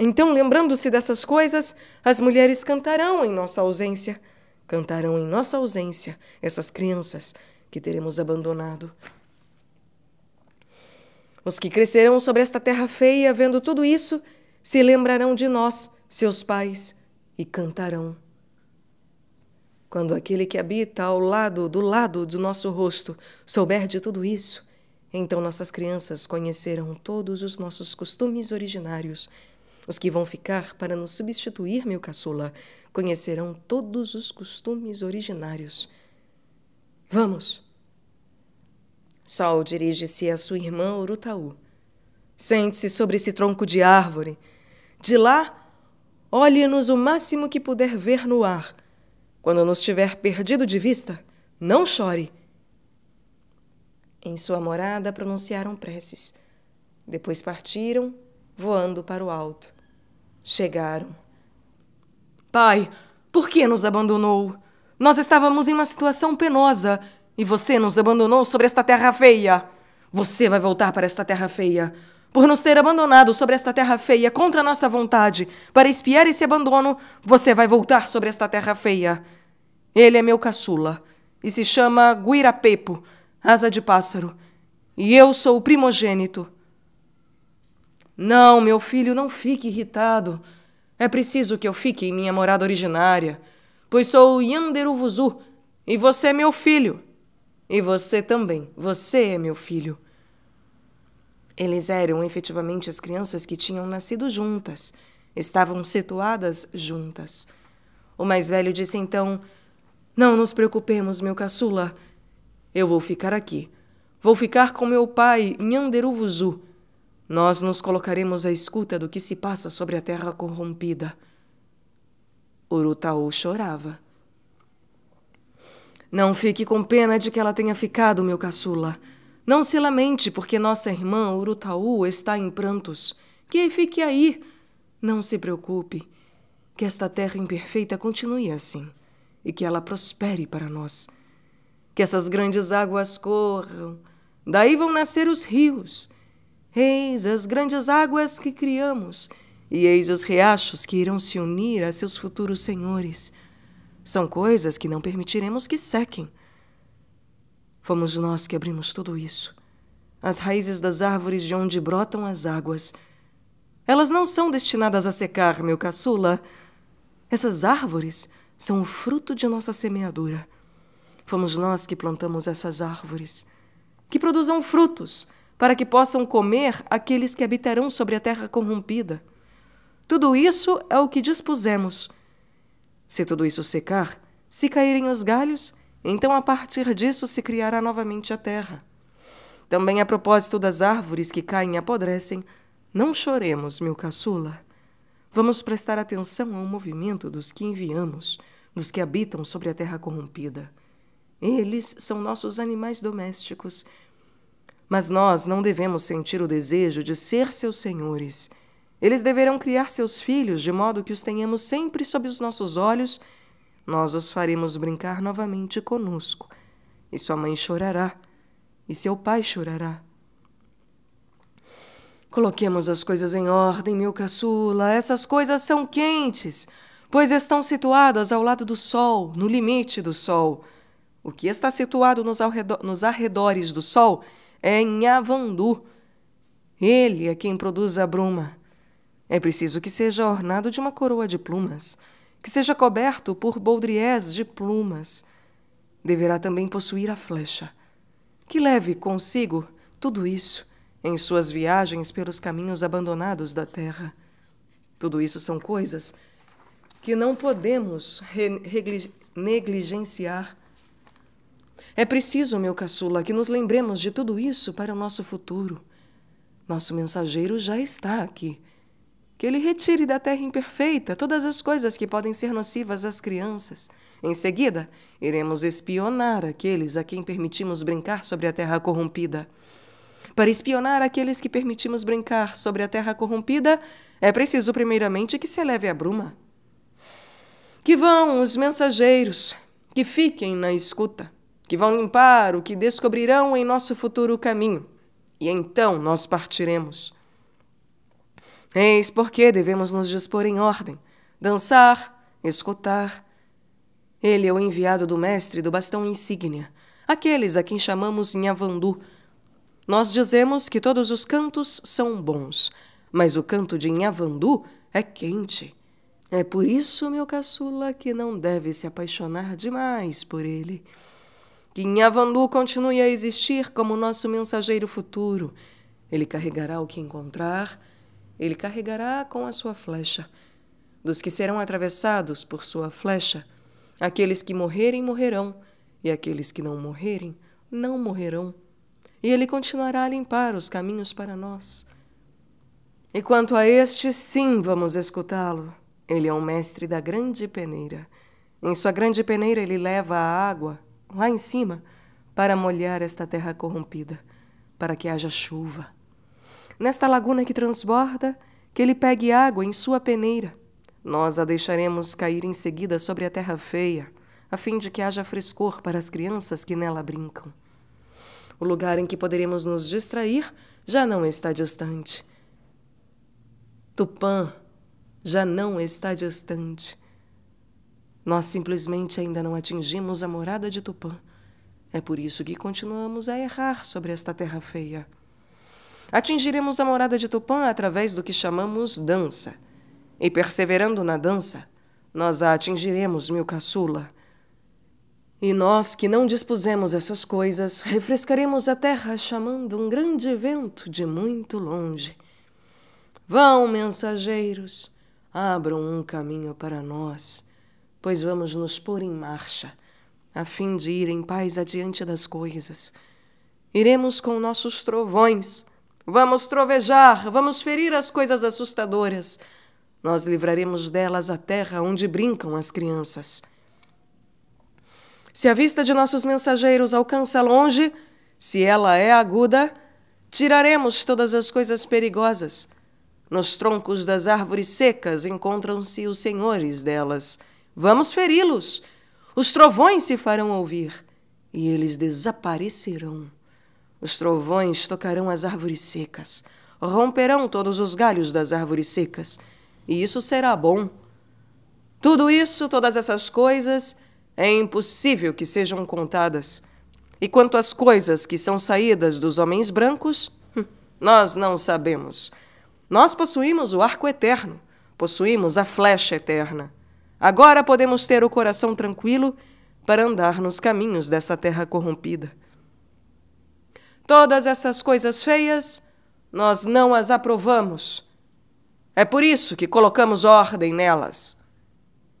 A: Então, lembrando-se dessas coisas, as mulheres cantarão em nossa ausência. Cantarão em nossa ausência essas crianças que teremos abandonado. Os que crescerão sobre esta terra feia, vendo tudo isso, se lembrarão de nós, seus pais, e cantarão. Quando aquele que habita ao lado do lado do nosso rosto souber de tudo isso, então nossas crianças conhecerão todos os nossos costumes originários. Os que vão ficar para nos substituir, meu caçula, conhecerão todos os costumes originários. Vamos! Sol dirige-se a sua irmã Urutaú. Sente-se sobre esse tronco de árvore. De lá, olhe-nos o máximo que puder ver no ar. Quando nos tiver perdido de vista, não chore. Em sua morada pronunciaram preces. Depois partiram, voando para o alto. Chegaram. Pai, por que nos abandonou? Nós estávamos em uma situação penosa. E você nos abandonou sobre esta terra feia. Você vai voltar para esta terra feia. Por nos ter abandonado sobre esta terra feia contra nossa vontade, para espiar esse abandono, você vai voltar sobre esta terra feia. Ele é meu caçula e se chama Guirapepo, asa de pássaro, e eu sou o primogênito. Não, meu filho, não fique irritado. É preciso que eu fique em minha morada originária, pois sou Yanderuvuzu e você é meu filho. E você também. Você é meu filho. Eles eram efetivamente as crianças que tinham nascido juntas. Estavam situadas juntas. O mais velho disse então: Não nos preocupemos, meu caçula. Eu vou ficar aqui. Vou ficar com meu pai, Nhanderuvuzu. Nós nos colocaremos à escuta do que se passa sobre a terra corrompida. Urutaú chorava. Não fique com pena de que ela tenha ficado, meu caçula. Não se lamente, porque nossa irmã Urutaú está em prantos. Que fique aí. Não se preocupe. Que esta terra imperfeita continue assim e que ela prospere para nós. Que essas grandes águas corram, daí vão nascer os rios. Eis as grandes águas que criamos, e eis os riachos que irão se unir a seus futuros senhores. São coisas que não permitiremos que sequem. Fomos nós que abrimos tudo isso. As raízes das árvores de onde brotam as águas. Elas não são destinadas a secar, meu caçula. Essas árvores são o fruto de nossa semeadura. Fomos nós que plantamos essas árvores. Que produzam frutos, para que possam comer aqueles que habitarão sobre a terra corrompida. Tudo isso é o que dispusemos se tudo isso secar, se caírem os galhos, então a partir disso se criará novamente a terra. Também a propósito das árvores que caem e apodrecem, não choremos, meu caçula. Vamos prestar atenção ao movimento dos que enviamos, dos que habitam sobre a terra corrompida. Eles são nossos animais domésticos. Mas nós não devemos sentir o desejo de ser seus senhores eles deverão criar seus filhos de modo que os tenhamos sempre sob os nossos olhos. Nós os faremos brincar novamente conosco. E sua mãe chorará, e seu pai chorará. Coloquemos as coisas em ordem, meu caçula. Essas coisas são quentes, pois estão situadas ao lado do sol, no limite do sol. O que está situado nos, nos arredores do sol é Nhavandu. Ele é quem produz a bruma. É preciso que seja ornado de uma coroa de plumas, que seja coberto por boldriés de plumas. Deverá também possuir a flecha. Que leve consigo tudo isso em suas viagens pelos caminhos abandonados da terra. Tudo isso são coisas que não podemos negligenciar. É preciso, meu caçula, que nos lembremos de tudo isso para o nosso futuro. Nosso mensageiro já está aqui que ele retire da terra imperfeita todas as coisas que podem ser nocivas às crianças. Em seguida, iremos espionar aqueles a quem permitimos brincar sobre a terra corrompida. Para espionar aqueles que permitimos brincar sobre a terra corrompida, é preciso, primeiramente, que se eleve a bruma. Que vão os mensageiros, que fiquem na escuta, que vão limpar o que descobrirão em nosso futuro caminho. E então nós partiremos. Eis porque devemos nos dispor em ordem, dançar, escutar. Ele é o enviado do mestre do bastão insígnia, aqueles a quem chamamos Nhavandu. Nós dizemos que todos os cantos são bons, mas o canto de Nhavandu é quente. É por isso, meu caçula, que não deve se apaixonar demais por ele. Que Nhavandu continue a existir como nosso mensageiro futuro. Ele carregará o que encontrar ele carregará com a sua flecha. Dos que serão atravessados por sua flecha, aqueles que morrerem, morrerão, e aqueles que não morrerem, não morrerão. E ele continuará a limpar os caminhos para nós. E quanto a este, sim, vamos escutá-lo. Ele é o mestre da grande peneira. Em sua grande peneira, ele leva a água, lá em cima, para molhar esta terra corrompida, para que haja chuva nesta laguna que transborda, que ele pegue água em sua peneira. Nós a deixaremos cair em seguida sobre a terra feia, a fim de que haja frescor para as crianças que nela brincam. O lugar em que poderemos nos distrair já não está distante. Tupã já não está distante. Nós simplesmente ainda não atingimos a morada de Tupã. É por isso que continuamos a errar sobre esta terra feia atingiremos a morada de Tupã através do que chamamos dança. E perseverando na dança, nós a atingiremos, meu caçula. E nós que não dispusemos essas coisas, refrescaremos a terra chamando um grande vento de muito longe. Vão, mensageiros, abram um caminho para nós, pois vamos nos pôr em marcha, a fim de ir em paz adiante das coisas. Iremos com nossos trovões, Vamos trovejar, vamos ferir as coisas assustadoras. Nós livraremos delas a terra onde brincam as crianças. Se a vista de nossos mensageiros alcança longe, se ela é aguda, tiraremos todas as coisas perigosas. Nos troncos das árvores secas encontram-se os senhores delas. Vamos feri-los. Os trovões se farão ouvir e eles desaparecerão. Os trovões tocarão as árvores secas, romperão todos os galhos das árvores secas, e isso será bom. Tudo isso, todas essas coisas, é impossível que sejam contadas. E quanto às coisas que são saídas dos homens brancos, hum, nós não sabemos. Nós possuímos o arco eterno, possuímos a flecha eterna. Agora podemos ter o coração tranquilo para andar nos caminhos dessa terra corrompida. Todas essas coisas feias, nós não as aprovamos. É por isso que colocamos ordem nelas.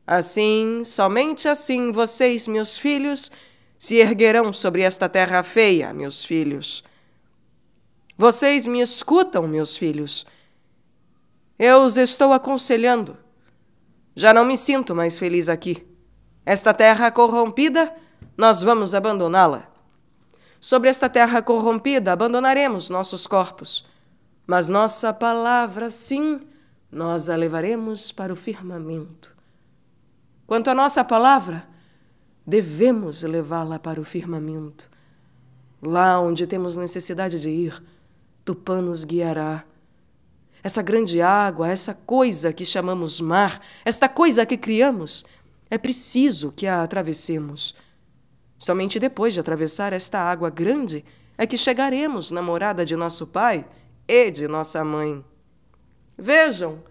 A: Assim, somente assim vocês, meus filhos, se erguerão sobre esta terra feia, meus filhos. Vocês me escutam, meus filhos. Eu os estou aconselhando. Já não me sinto mais feliz aqui. Esta terra corrompida, nós vamos abandoná-la. Sobre esta terra corrompida abandonaremos nossos corpos, mas nossa palavra, sim, nós a levaremos para o firmamento. Quanto à nossa palavra, devemos levá-la para o firmamento. Lá onde temos necessidade de ir, Tupã nos guiará. Essa grande água, essa coisa que chamamos mar, esta coisa que criamos, é preciso que a atravessemos. Somente depois de atravessar esta água grande é que chegaremos na morada de nosso pai e de nossa mãe. Vejam,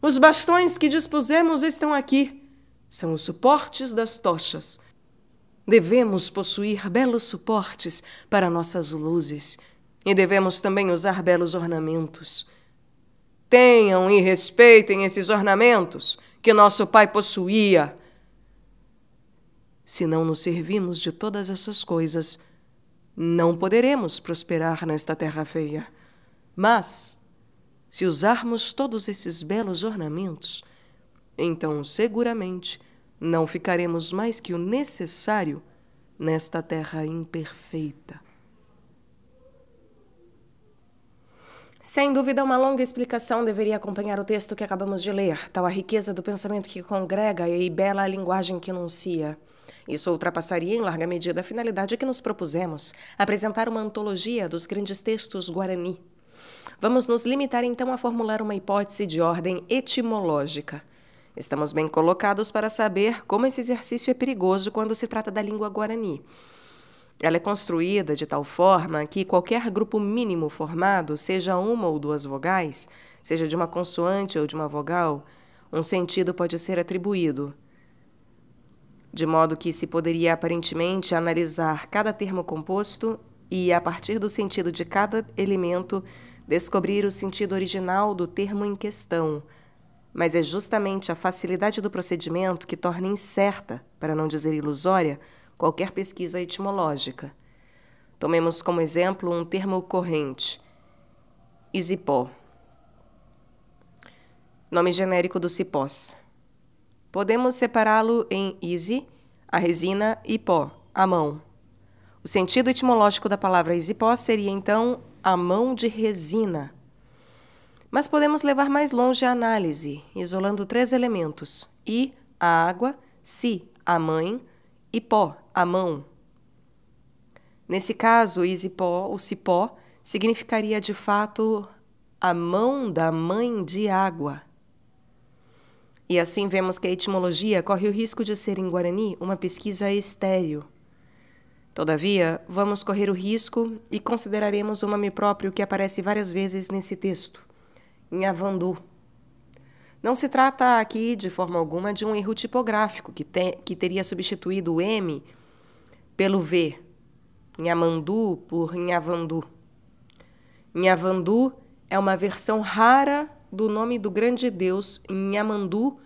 A: os bastões que dispusemos estão aqui. São os suportes das tochas. Devemos possuir belos suportes para nossas luzes e devemos também usar belos ornamentos. Tenham e respeitem esses ornamentos que nosso pai possuía se não nos servirmos de todas essas coisas, não poderemos prosperar nesta terra feia. Mas, se usarmos todos esses belos ornamentos, então seguramente não ficaremos mais que o necessário nesta terra imperfeita. Sem dúvida, uma longa explicação deveria acompanhar o texto que acabamos de ler, tal a riqueza do pensamento que congrega e bela a linguagem que enuncia. Isso ultrapassaria em larga medida a finalidade que nos propusemos, apresentar uma antologia dos grandes textos guarani. Vamos nos limitar então a formular uma hipótese de ordem etimológica. Estamos bem colocados para saber como esse exercício é perigoso quando se trata da língua guarani. Ela é construída de tal forma que qualquer grupo mínimo formado, seja uma ou duas vogais, seja de uma consoante ou de uma vogal, um sentido pode ser atribuído, de modo que se poderia aparentemente analisar cada termo composto e, a partir do sentido de cada elemento, descobrir o sentido original do termo em questão. Mas é justamente a facilidade do procedimento que torna incerta, para não dizer ilusória, qualquer pesquisa etimológica. Tomemos como exemplo um termo corrente: isipó, nome genérico do cipós. Podemos separá-lo em easy, a resina, e pó, a mão. O sentido etimológico da palavra pó seria então a mão de resina. Mas podemos levar mais longe a análise, isolando três elementos: i, a água, si, a mãe, e pó, a mão. Nesse caso, pó, o cipó, significaria de fato a mão da mãe de água. E assim vemos que a etimologia corre o risco de ser em Guarani uma pesquisa estéril. Todavia, vamos correr o risco e consideraremos o nome próprio que aparece várias vezes nesse texto, em Avandu. Não se trata aqui, de forma alguma, de um erro tipográfico que, te que teria substituído o M pelo V, em Amandu por Nhavandu. Nhavandu é uma versão rara do nome do grande Deus Nhamandu,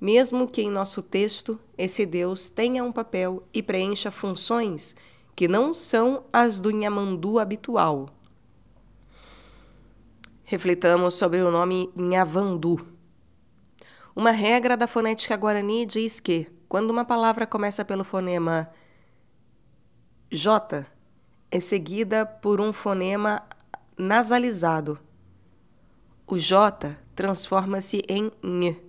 A: mesmo que em nosso texto esse Deus tenha um papel e preencha funções que não são as do Nhamandu habitual. Reflitamos sobre o nome Nhavandu. Uma regra da fonética guarani diz que, quando uma palavra começa pelo fonema J, é seguida por um fonema nasalizado, o J transforma-se em N.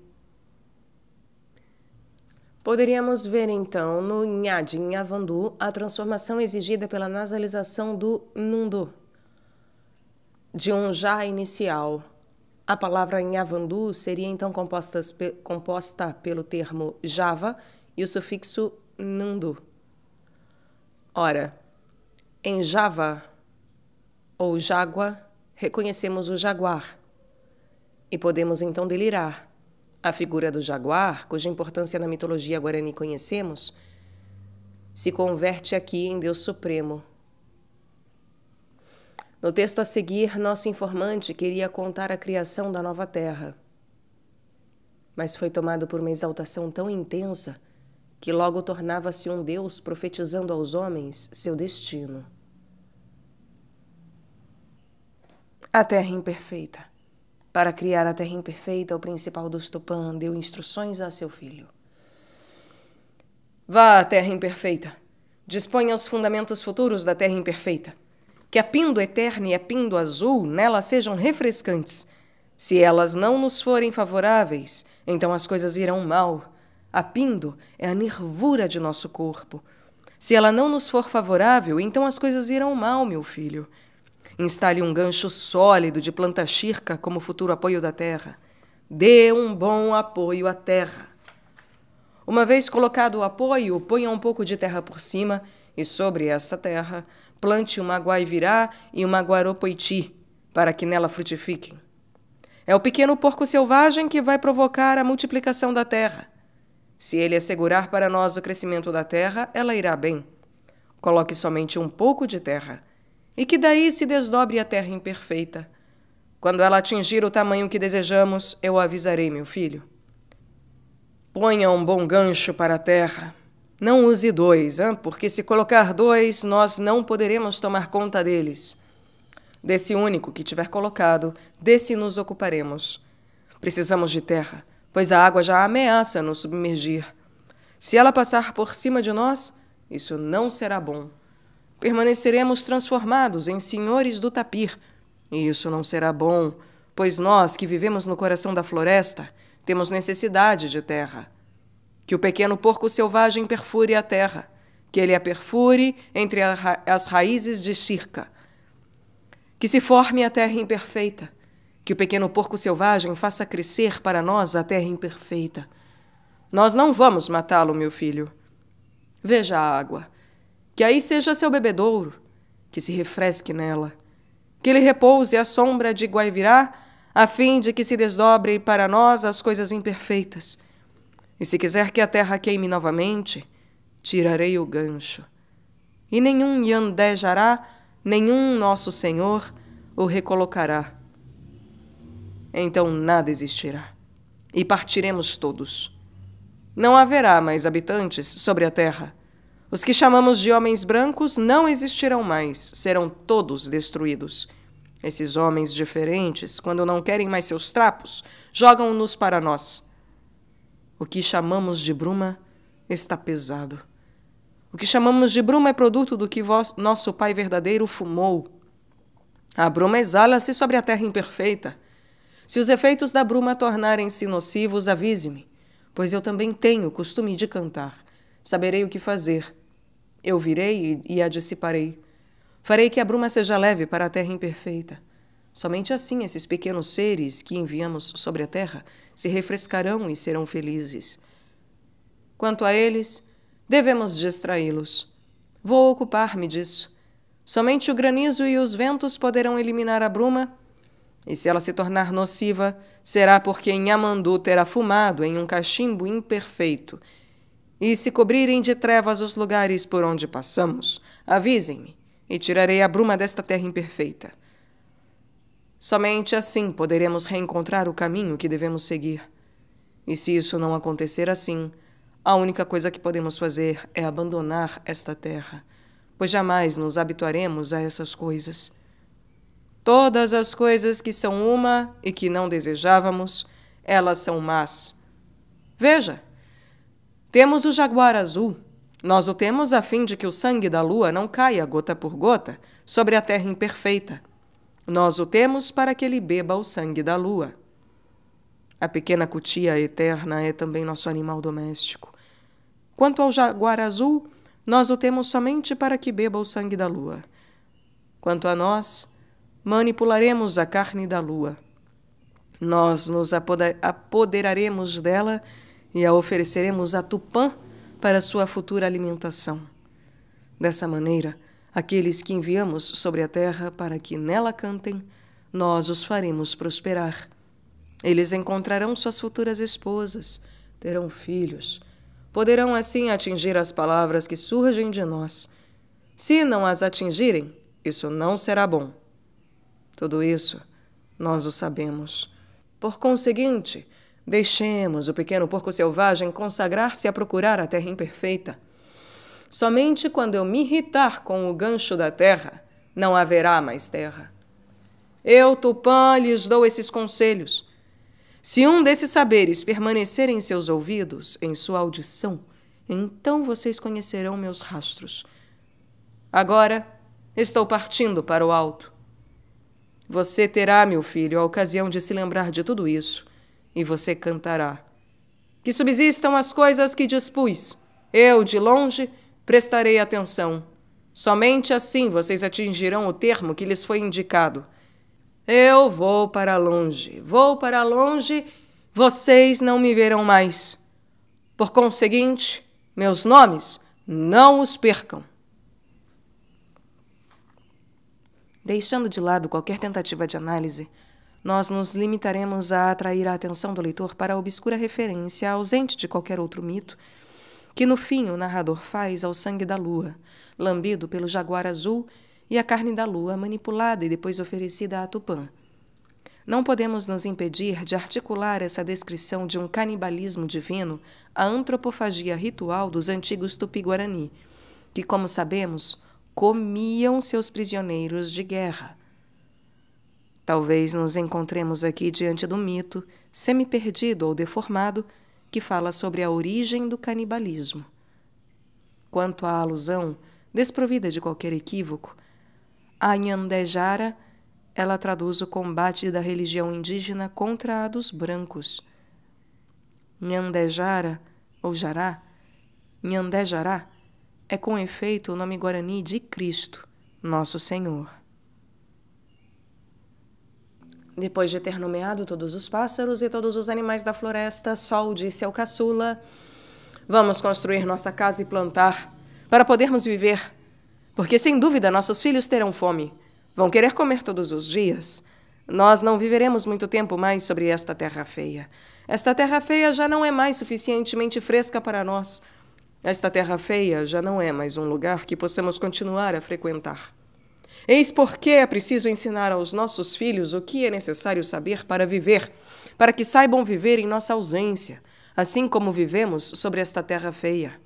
A: Poderíamos ver então no Nhá de Nhavandu a transformação exigida pela nasalização do Nundu. De um já inicial, a palavra Nhavandu seria então composta, composta pelo termo Java e o sufixo Nundu. Ora, em Java ou Jagua, reconhecemos o jaguar e podemos então delirar. A figura do jaguar, cuja importância na mitologia guarani conhecemos, se converte aqui em Deus Supremo. No texto a seguir, nosso informante queria contar a criação da nova terra. Mas foi tomado por uma exaltação tão intensa que logo tornava-se um Deus profetizando aos homens seu destino. A Terra Imperfeita. Para criar a terra imperfeita, o principal dos Tupã deu instruções a seu filho. Vá à terra imperfeita. Disponha os fundamentos futuros da terra imperfeita. Que a pindo eterna e a pindo azul nela sejam refrescantes. Se elas não nos forem favoráveis, então as coisas irão mal. A pindo é a nervura de nosso corpo. Se ela não nos for favorável, então as coisas irão mal, meu filho. Instale um gancho sólido de planta xirca como futuro apoio da terra. Dê um bom apoio à terra. Uma vez colocado o apoio, ponha um pouco de terra por cima e sobre essa terra plante uma guaivirá e uma guaropoiti para que nela frutifiquem. É o pequeno porco selvagem que vai provocar a multiplicação da terra. Se ele assegurar para nós o crescimento da terra, ela irá bem. Coloque somente um pouco de terra e que daí se desdobre a terra imperfeita. Quando ela atingir o tamanho que desejamos, eu avisarei, meu filho. Ponha um bom gancho para a terra. Não use dois, hein? porque se colocar dois, nós não poderemos tomar conta deles. Desse único que tiver colocado, desse nos ocuparemos. Precisamos de terra, pois a água já ameaça nos submergir. Se ela passar por cima de nós, isso não será bom permaneceremos transformados em senhores do tapir. E isso não será bom, pois nós que vivemos no coração da floresta temos necessidade de terra. Que o pequeno porco selvagem perfure a terra, que ele a perfure entre a ra as raízes de circa. Que se forme a terra imperfeita, que o pequeno porco selvagem faça crescer para nós a terra imperfeita. Nós não vamos matá-lo, meu filho. Veja a água. Que aí seja seu bebedouro, que se refresque nela, que ele repouse à sombra de Guaivirá, a fim de que se desdobre para nós as coisas imperfeitas. E se quiser que a terra queime novamente, tirarei o gancho. E nenhum Yandejará, nenhum nosso Senhor o recolocará. Então nada existirá, e partiremos todos. Não haverá mais habitantes sobre a terra os que chamamos de homens brancos não existirão mais, serão todos destruídos. Esses homens diferentes, quando não querem mais seus trapos, jogam-nos para nós. O que chamamos de bruma está pesado. O que chamamos de bruma é produto do que vos, nosso Pai verdadeiro fumou. A bruma exala-se sobre a terra imperfeita. Se os efeitos da bruma tornarem-se nocivos, avise-me, pois eu também tenho costume de cantar. Saberei o que fazer. Eu virei e a dissiparei. Farei que a bruma seja leve para a terra imperfeita. Somente assim esses pequenos seres que enviamos sobre a terra se refrescarão e serão felizes. Quanto a eles, devemos distraí-los. Vou ocupar-me disso. Somente o granizo e os ventos poderão eliminar a bruma, e se ela se tornar nociva, será porque Inhamandu terá fumado em um cachimbo imperfeito e se cobrirem de trevas os lugares por onde passamos, avisem-me, e tirarei a bruma desta terra imperfeita. Somente assim poderemos reencontrar o caminho que devemos seguir. E se isso não acontecer assim, a única coisa que podemos fazer é abandonar esta terra, pois jamais nos habituaremos a essas coisas. Todas as coisas que são uma e que não desejávamos, elas são más. Veja, temos o jaguar azul. Nós o temos a fim de que o sangue da lua não caia gota por gota sobre a terra imperfeita. Nós o temos para que ele beba o sangue da lua. A pequena cutia eterna é também nosso animal doméstico. Quanto ao jaguar azul, nós o temos somente para que beba o sangue da lua. Quanto a nós, manipularemos a carne da lua. Nós nos apoderaremos dela e a ofereceremos a Tupã para sua futura alimentação. Dessa maneira, aqueles que enviamos sobre a terra para que nela cantem, nós os faremos prosperar. Eles encontrarão suas futuras esposas, terão filhos. Poderão assim atingir as palavras que surgem de nós. Se não as atingirem, isso não será bom. Tudo isso nós o sabemos. Por conseguinte, Deixemos o pequeno porco selvagem consagrar-se a procurar a terra imperfeita. Somente quando eu me irritar com o gancho da terra, não haverá mais terra. Eu, Tupã, lhes dou esses conselhos. Se um desses saberes permanecer em seus ouvidos, em sua audição, então vocês conhecerão meus rastros. Agora estou partindo para o alto. Você terá, meu filho, a ocasião de se lembrar de tudo isso e você cantará. Que subsistam as coisas que dispus. Eu, de longe, prestarei atenção. Somente assim vocês atingirão o termo que lhes foi indicado. Eu vou para longe, vou para longe, vocês não me verão mais. Por conseguinte, meus nomes não os percam. Deixando de lado qualquer tentativa de análise, nós nos limitaremos a atrair a atenção do leitor para a obscura referência ausente de qualquer outro mito que no fim o narrador faz ao sangue da lua, lambido pelo jaguar azul e a carne da lua manipulada e depois oferecida a Tupã. Não podemos nos impedir de articular essa descrição de um canibalismo divino à antropofagia ritual dos antigos tupi-guarani, que, como sabemos, comiam seus prisioneiros de guerra. Talvez nos encontremos aqui diante do mito, semi-perdido ou deformado, que fala sobre a origem do canibalismo. Quanto à alusão, desprovida de qualquer equívoco, a Nhandejara ela traduz o combate da religião indígena contra a dos brancos. Nhandejara, ou Jará, Nhandejará, é com efeito o nome guarani de Cristo, nosso Senhor. Depois de ter nomeado todos os pássaros e todos os animais da floresta, Sol disse ao caçula: Vamos construir nossa casa e plantar, para podermos viver. Porque sem dúvida nossos filhos terão fome. Vão querer comer todos os dias. Nós não viveremos muito tempo mais sobre esta terra feia. Esta terra feia já não é mais suficientemente fresca para nós. Esta terra feia já não é mais um lugar que possamos continuar a frequentar. Eis porque é preciso ensinar aos nossos filhos o que é necessário saber para viver, para que saibam viver em nossa ausência, assim como vivemos sobre esta terra feia.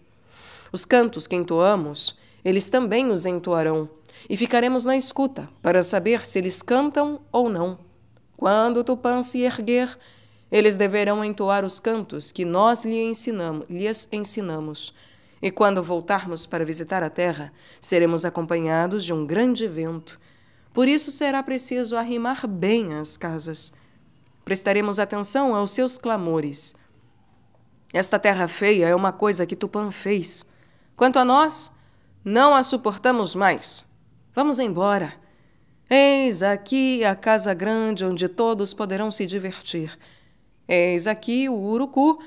A: Os cantos que entoamos, eles também os entoarão, e ficaremos na escuta para saber se eles cantam ou não. Quando o Tupã se erguer, eles deverão entoar os cantos que nós ensinamos, lhes ensinamos e quando voltarmos para visitar a terra, seremos acompanhados de um grande vento. Por isso será preciso arrimar bem as casas. Prestaremos atenção aos seus clamores. Esta terra feia é uma coisa que Tupã fez. Quanto a nós, não a suportamos mais. Vamos embora. Eis aqui a casa grande onde todos poderão se divertir. Eis aqui o urucu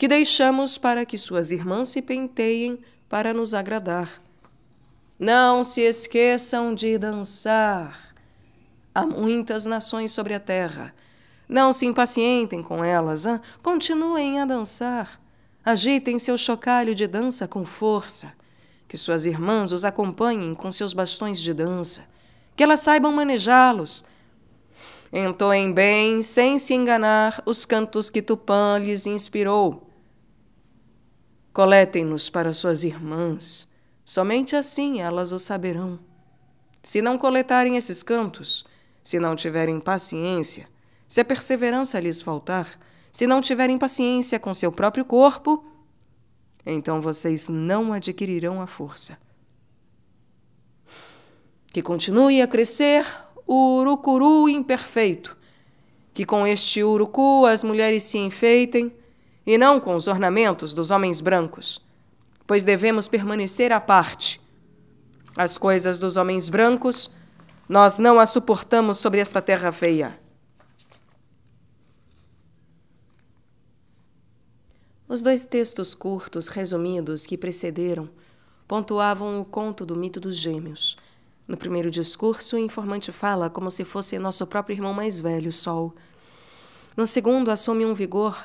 A: que deixamos para que suas irmãs se penteiem para nos agradar. Não se esqueçam de dançar. Há muitas nações sobre a terra. Não se impacientem com elas, hein? continuem a dançar. Agitem seu chocalho de dança com força. Que suas irmãs os acompanhem com seus bastões de dança. Que elas saibam manejá-los. Entoem bem, sem se enganar, os cantos que Tupã lhes inspirou. Coletem-nos para suas irmãs, somente assim elas o saberão. Se não coletarem esses cantos, se não tiverem paciência, se a perseverança lhes faltar, se não tiverem paciência com seu próprio corpo, então vocês não adquirirão a força. Que continue a crescer o urucuru imperfeito, que com este urucu as mulheres se enfeitem, e não com os ornamentos dos homens brancos, pois devemos permanecer à parte. As coisas dos homens brancos, nós não as suportamos sobre esta terra feia. Os dois textos curtos, resumidos, que precederam, pontuavam o conto do mito dos gêmeos. No primeiro discurso, o informante fala como se fosse nosso próprio irmão mais velho, Sol. No segundo, assume um vigor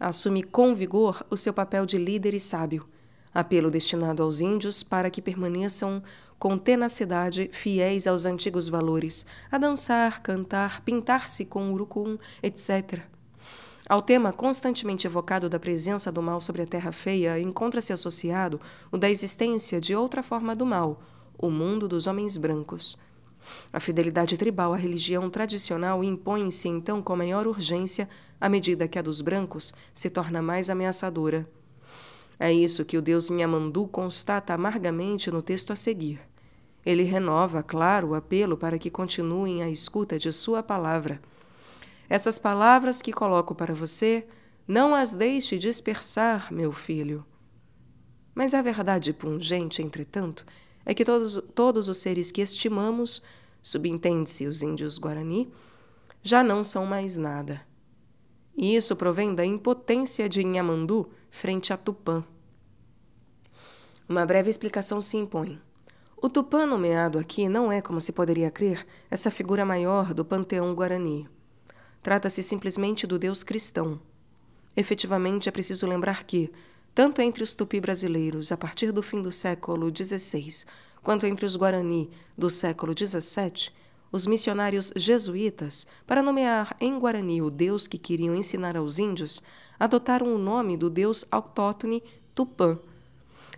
A: assume com vigor o seu papel de líder e sábio, apelo destinado aos índios para que permaneçam com tenacidade fiéis aos antigos valores, a dançar, cantar, pintar-se com urucum, etc. Ao tema constantemente evocado da presença do mal sobre a terra feia, encontra-se associado o da existência de outra forma do mal, o mundo dos homens brancos. A fidelidade tribal à religião tradicional impõe-se então com maior urgência à medida que a dos brancos se torna mais ameaçadora. É isso que o deus Nhamandu constata amargamente no texto a seguir. Ele renova, claro, o apelo para que continuem a escuta de sua palavra. Essas palavras que coloco para você, não as deixe dispersar, meu filho. Mas a verdade pungente, entretanto, é que todos, todos os seres que estimamos, subentende-se os índios Guarani, já não são mais nada. E isso provém da impotência de Inhamandu frente a Tupã. Uma breve explicação se impõe. O Tupã nomeado aqui não é, como se poderia crer, essa figura maior do panteão guarani. Trata-se simplesmente do deus cristão. Efetivamente, é preciso lembrar que, tanto entre os tupi brasileiros a partir do fim do século XVI, quanto entre os guarani do século XVII, os missionários jesuítas, para nomear em Guarani o deus que queriam ensinar aos índios, adotaram o nome do deus autóctone Tupã,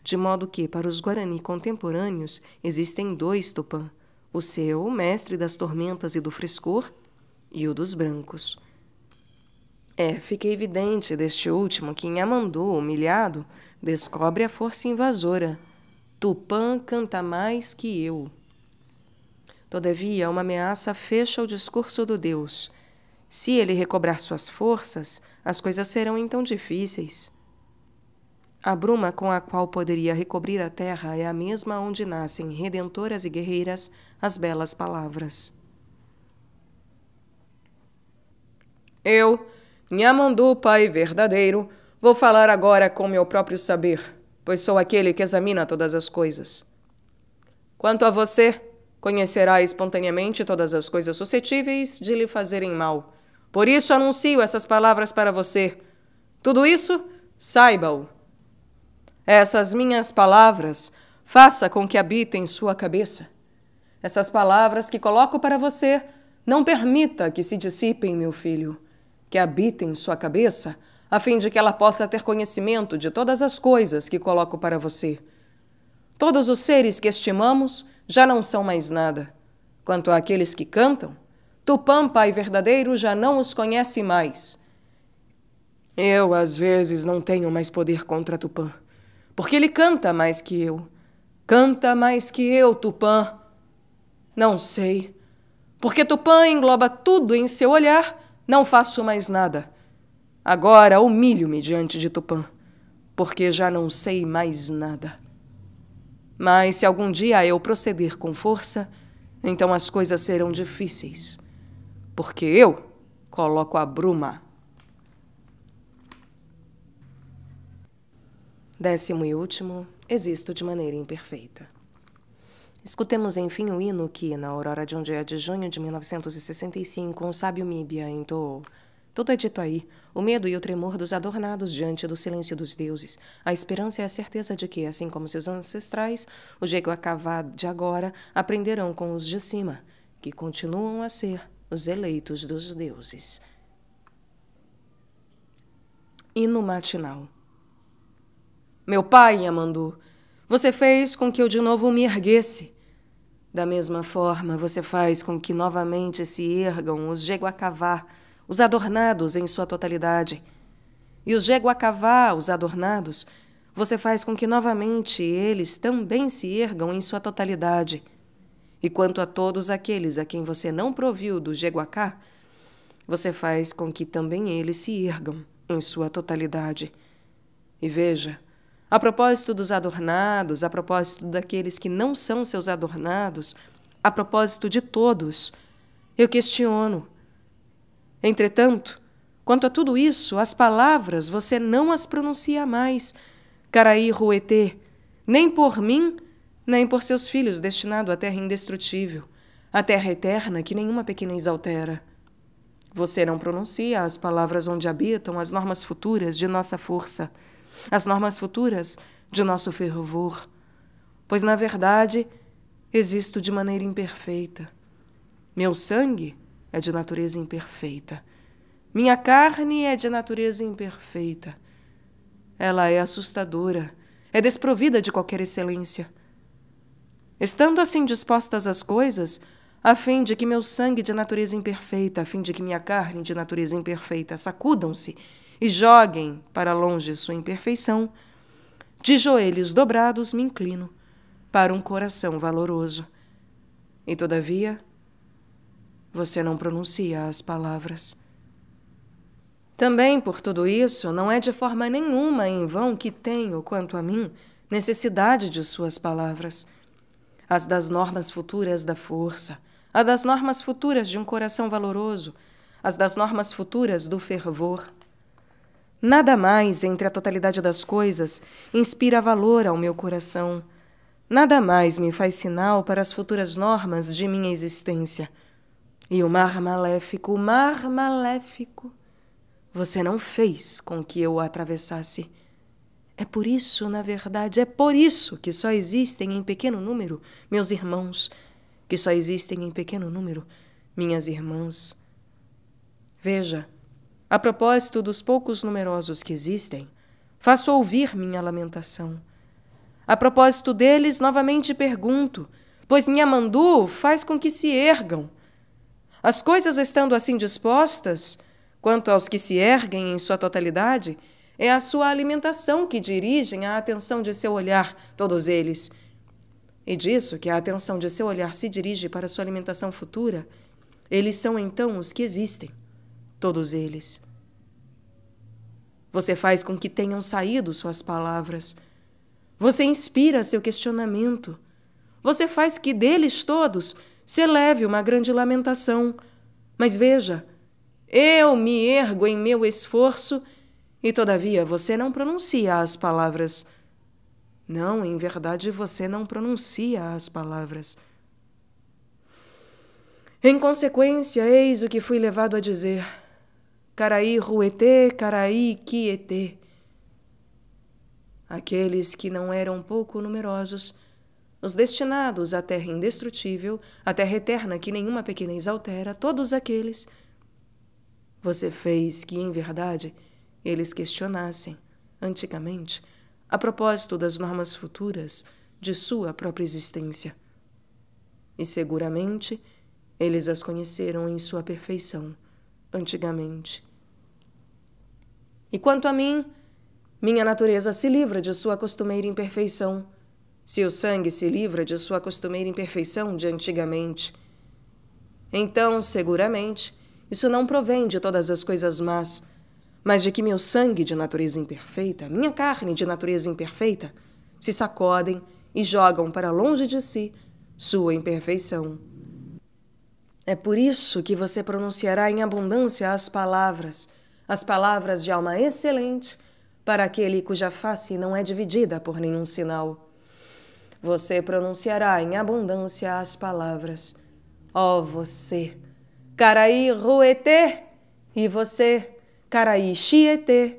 A: de modo que, para os Guarani contemporâneos, existem dois Tupã: o seu, mestre das tormentas e do frescor, e o dos brancos. É, fica evidente deste último que Inhamandu, humilhado, descobre a força invasora. Tupã canta mais que eu. Todavia, uma ameaça fecha o discurso do Deus. Se ele recobrar suas forças, as coisas serão então difíceis. A bruma com a qual poderia recobrir a terra é a mesma onde nascem redentoras e guerreiras as belas palavras. Eu, Nhamandu, Pai verdadeiro, vou falar agora com meu próprio saber, pois sou aquele que examina todas as coisas. Quanto a você, conhecerá espontaneamente todas as coisas suscetíveis de lhe fazerem mal. Por isso anuncio essas palavras para você. Tudo isso, saiba-o. Essas minhas palavras, faça com que habitem sua cabeça. Essas palavras que coloco para você, não permita que se dissipem, meu filho, que habitem sua cabeça, a fim de que ela possa ter conhecimento de todas as coisas que coloco para você. Todos os seres que estimamos, já não são mais nada. Quanto àqueles que cantam, Tupã, Pai verdadeiro, já não os conhece mais. Eu, às vezes, não tenho mais poder contra Tupã, porque ele canta mais que eu. Canta mais que eu, Tupã. Não sei, porque Tupã engloba tudo em seu olhar, não faço mais nada. Agora humilho-me diante de Tupã, porque já não sei mais nada. Mas se algum dia eu proceder com força, então as coisas serão difíceis, porque eu coloco a bruma. Décimo e último, existo de maneira imperfeita. Escutemos enfim o hino que, na aurora de um dia de junho de 1965, um sábio Míbia entoou. Tudo é dito aí, o medo e o tremor dos adornados diante do silêncio dos deuses. A esperança e a certeza de que, assim como seus ancestrais, os Jeguacavá de agora aprenderão com os de cima, que continuam a ser os eleitos dos deuses. Hino matinal. Meu pai, Yamandu, você fez com que eu de novo me erguesse. Da mesma forma, você faz com que novamente se ergam os Jeguacavá, os adornados em sua totalidade. E os jeguacavá, os adornados, você faz com que novamente eles também se ergam em sua totalidade. E quanto a todos aqueles a quem você não proviu do jeguacá, você faz com que também eles se ergam em sua totalidade. E veja, a propósito dos adornados, a propósito daqueles que não são seus adornados, a propósito de todos, eu questiono Entretanto, quanto a tudo isso, as palavras você não as pronuncia mais, Caraí Ruetê, nem por mim, nem por seus filhos destinado à terra indestrutível, à terra eterna que nenhuma pequenez altera. Você não pronuncia as palavras onde habitam as normas futuras de nossa força, as normas futuras de nosso fervor. Pois, na verdade, existo de maneira imperfeita. Meu sangue é de natureza imperfeita. Minha carne é de natureza imperfeita. Ela é assustadora, é desprovida de qualquer excelência. Estando assim dispostas as coisas, a fim de que meu sangue de natureza imperfeita, a fim de que minha carne de natureza imperfeita sacudam-se e joguem para longe sua imperfeição, de joelhos dobrados me inclino para um coração valoroso. E todavia, você não pronuncia as palavras. Também por tudo isso, não é de forma nenhuma em vão que tenho, quanto a mim, necessidade de suas palavras. As das normas futuras da força, as das normas futuras de um coração valoroso, as das normas futuras do fervor. Nada mais entre a totalidade das coisas inspira valor ao meu coração. Nada mais me faz sinal para as futuras normas de minha existência. E o mar maléfico, o mar maléfico, você não fez com que eu o atravessasse. É por isso, na verdade, é por isso que só existem em pequeno número meus irmãos, que só existem em pequeno número minhas irmãs. Veja, a propósito dos poucos numerosos que existem, faço ouvir minha lamentação. A propósito deles, novamente pergunto, pois mandu faz com que se ergam as coisas estando assim dispostas, quanto aos que se erguem em sua totalidade, é a sua alimentação que dirigem a atenção de seu olhar, todos eles. E disso que a atenção de seu olhar se dirige para sua alimentação futura, eles são então os que existem, todos eles. Você faz com que tenham saído suas palavras. Você inspira seu questionamento. Você faz que deles todos se eleve uma grande lamentação. Mas veja, eu me ergo em meu esforço, e todavia você não pronuncia as palavras. Não, em verdade você não pronuncia as palavras. Em consequência, eis o que fui levado a dizer. Caraí ruetê, caraí quietê. Aqueles que não eram pouco numerosos os destinados à terra indestrutível, à terra eterna que nenhuma pequenez altera, todos aqueles. Você fez que, em verdade, eles questionassem, antigamente, a propósito das normas futuras de sua própria existência. E seguramente eles as conheceram em sua perfeição, antigamente. E quanto a mim, minha natureza se livra de sua costumeira imperfeição se o sangue se livra de sua costumeira imperfeição de antigamente. Então, seguramente, isso não provém de todas as coisas más, mas de que meu sangue de natureza imperfeita, minha carne de natureza imperfeita, se sacodem e jogam para longe de si sua imperfeição. É por isso que você pronunciará em abundância as palavras, as palavras de alma excelente, para aquele cuja face não é dividida por nenhum sinal. Você pronunciará em abundância as palavras. Ó oh, você, Caraí Ruetê, e você, Caraí Xietê,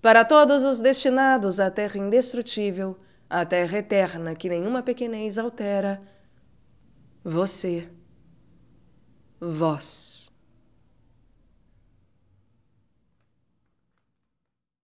A: para todos os destinados à terra indestrutível, à terra eterna que nenhuma pequenez altera, você, vós.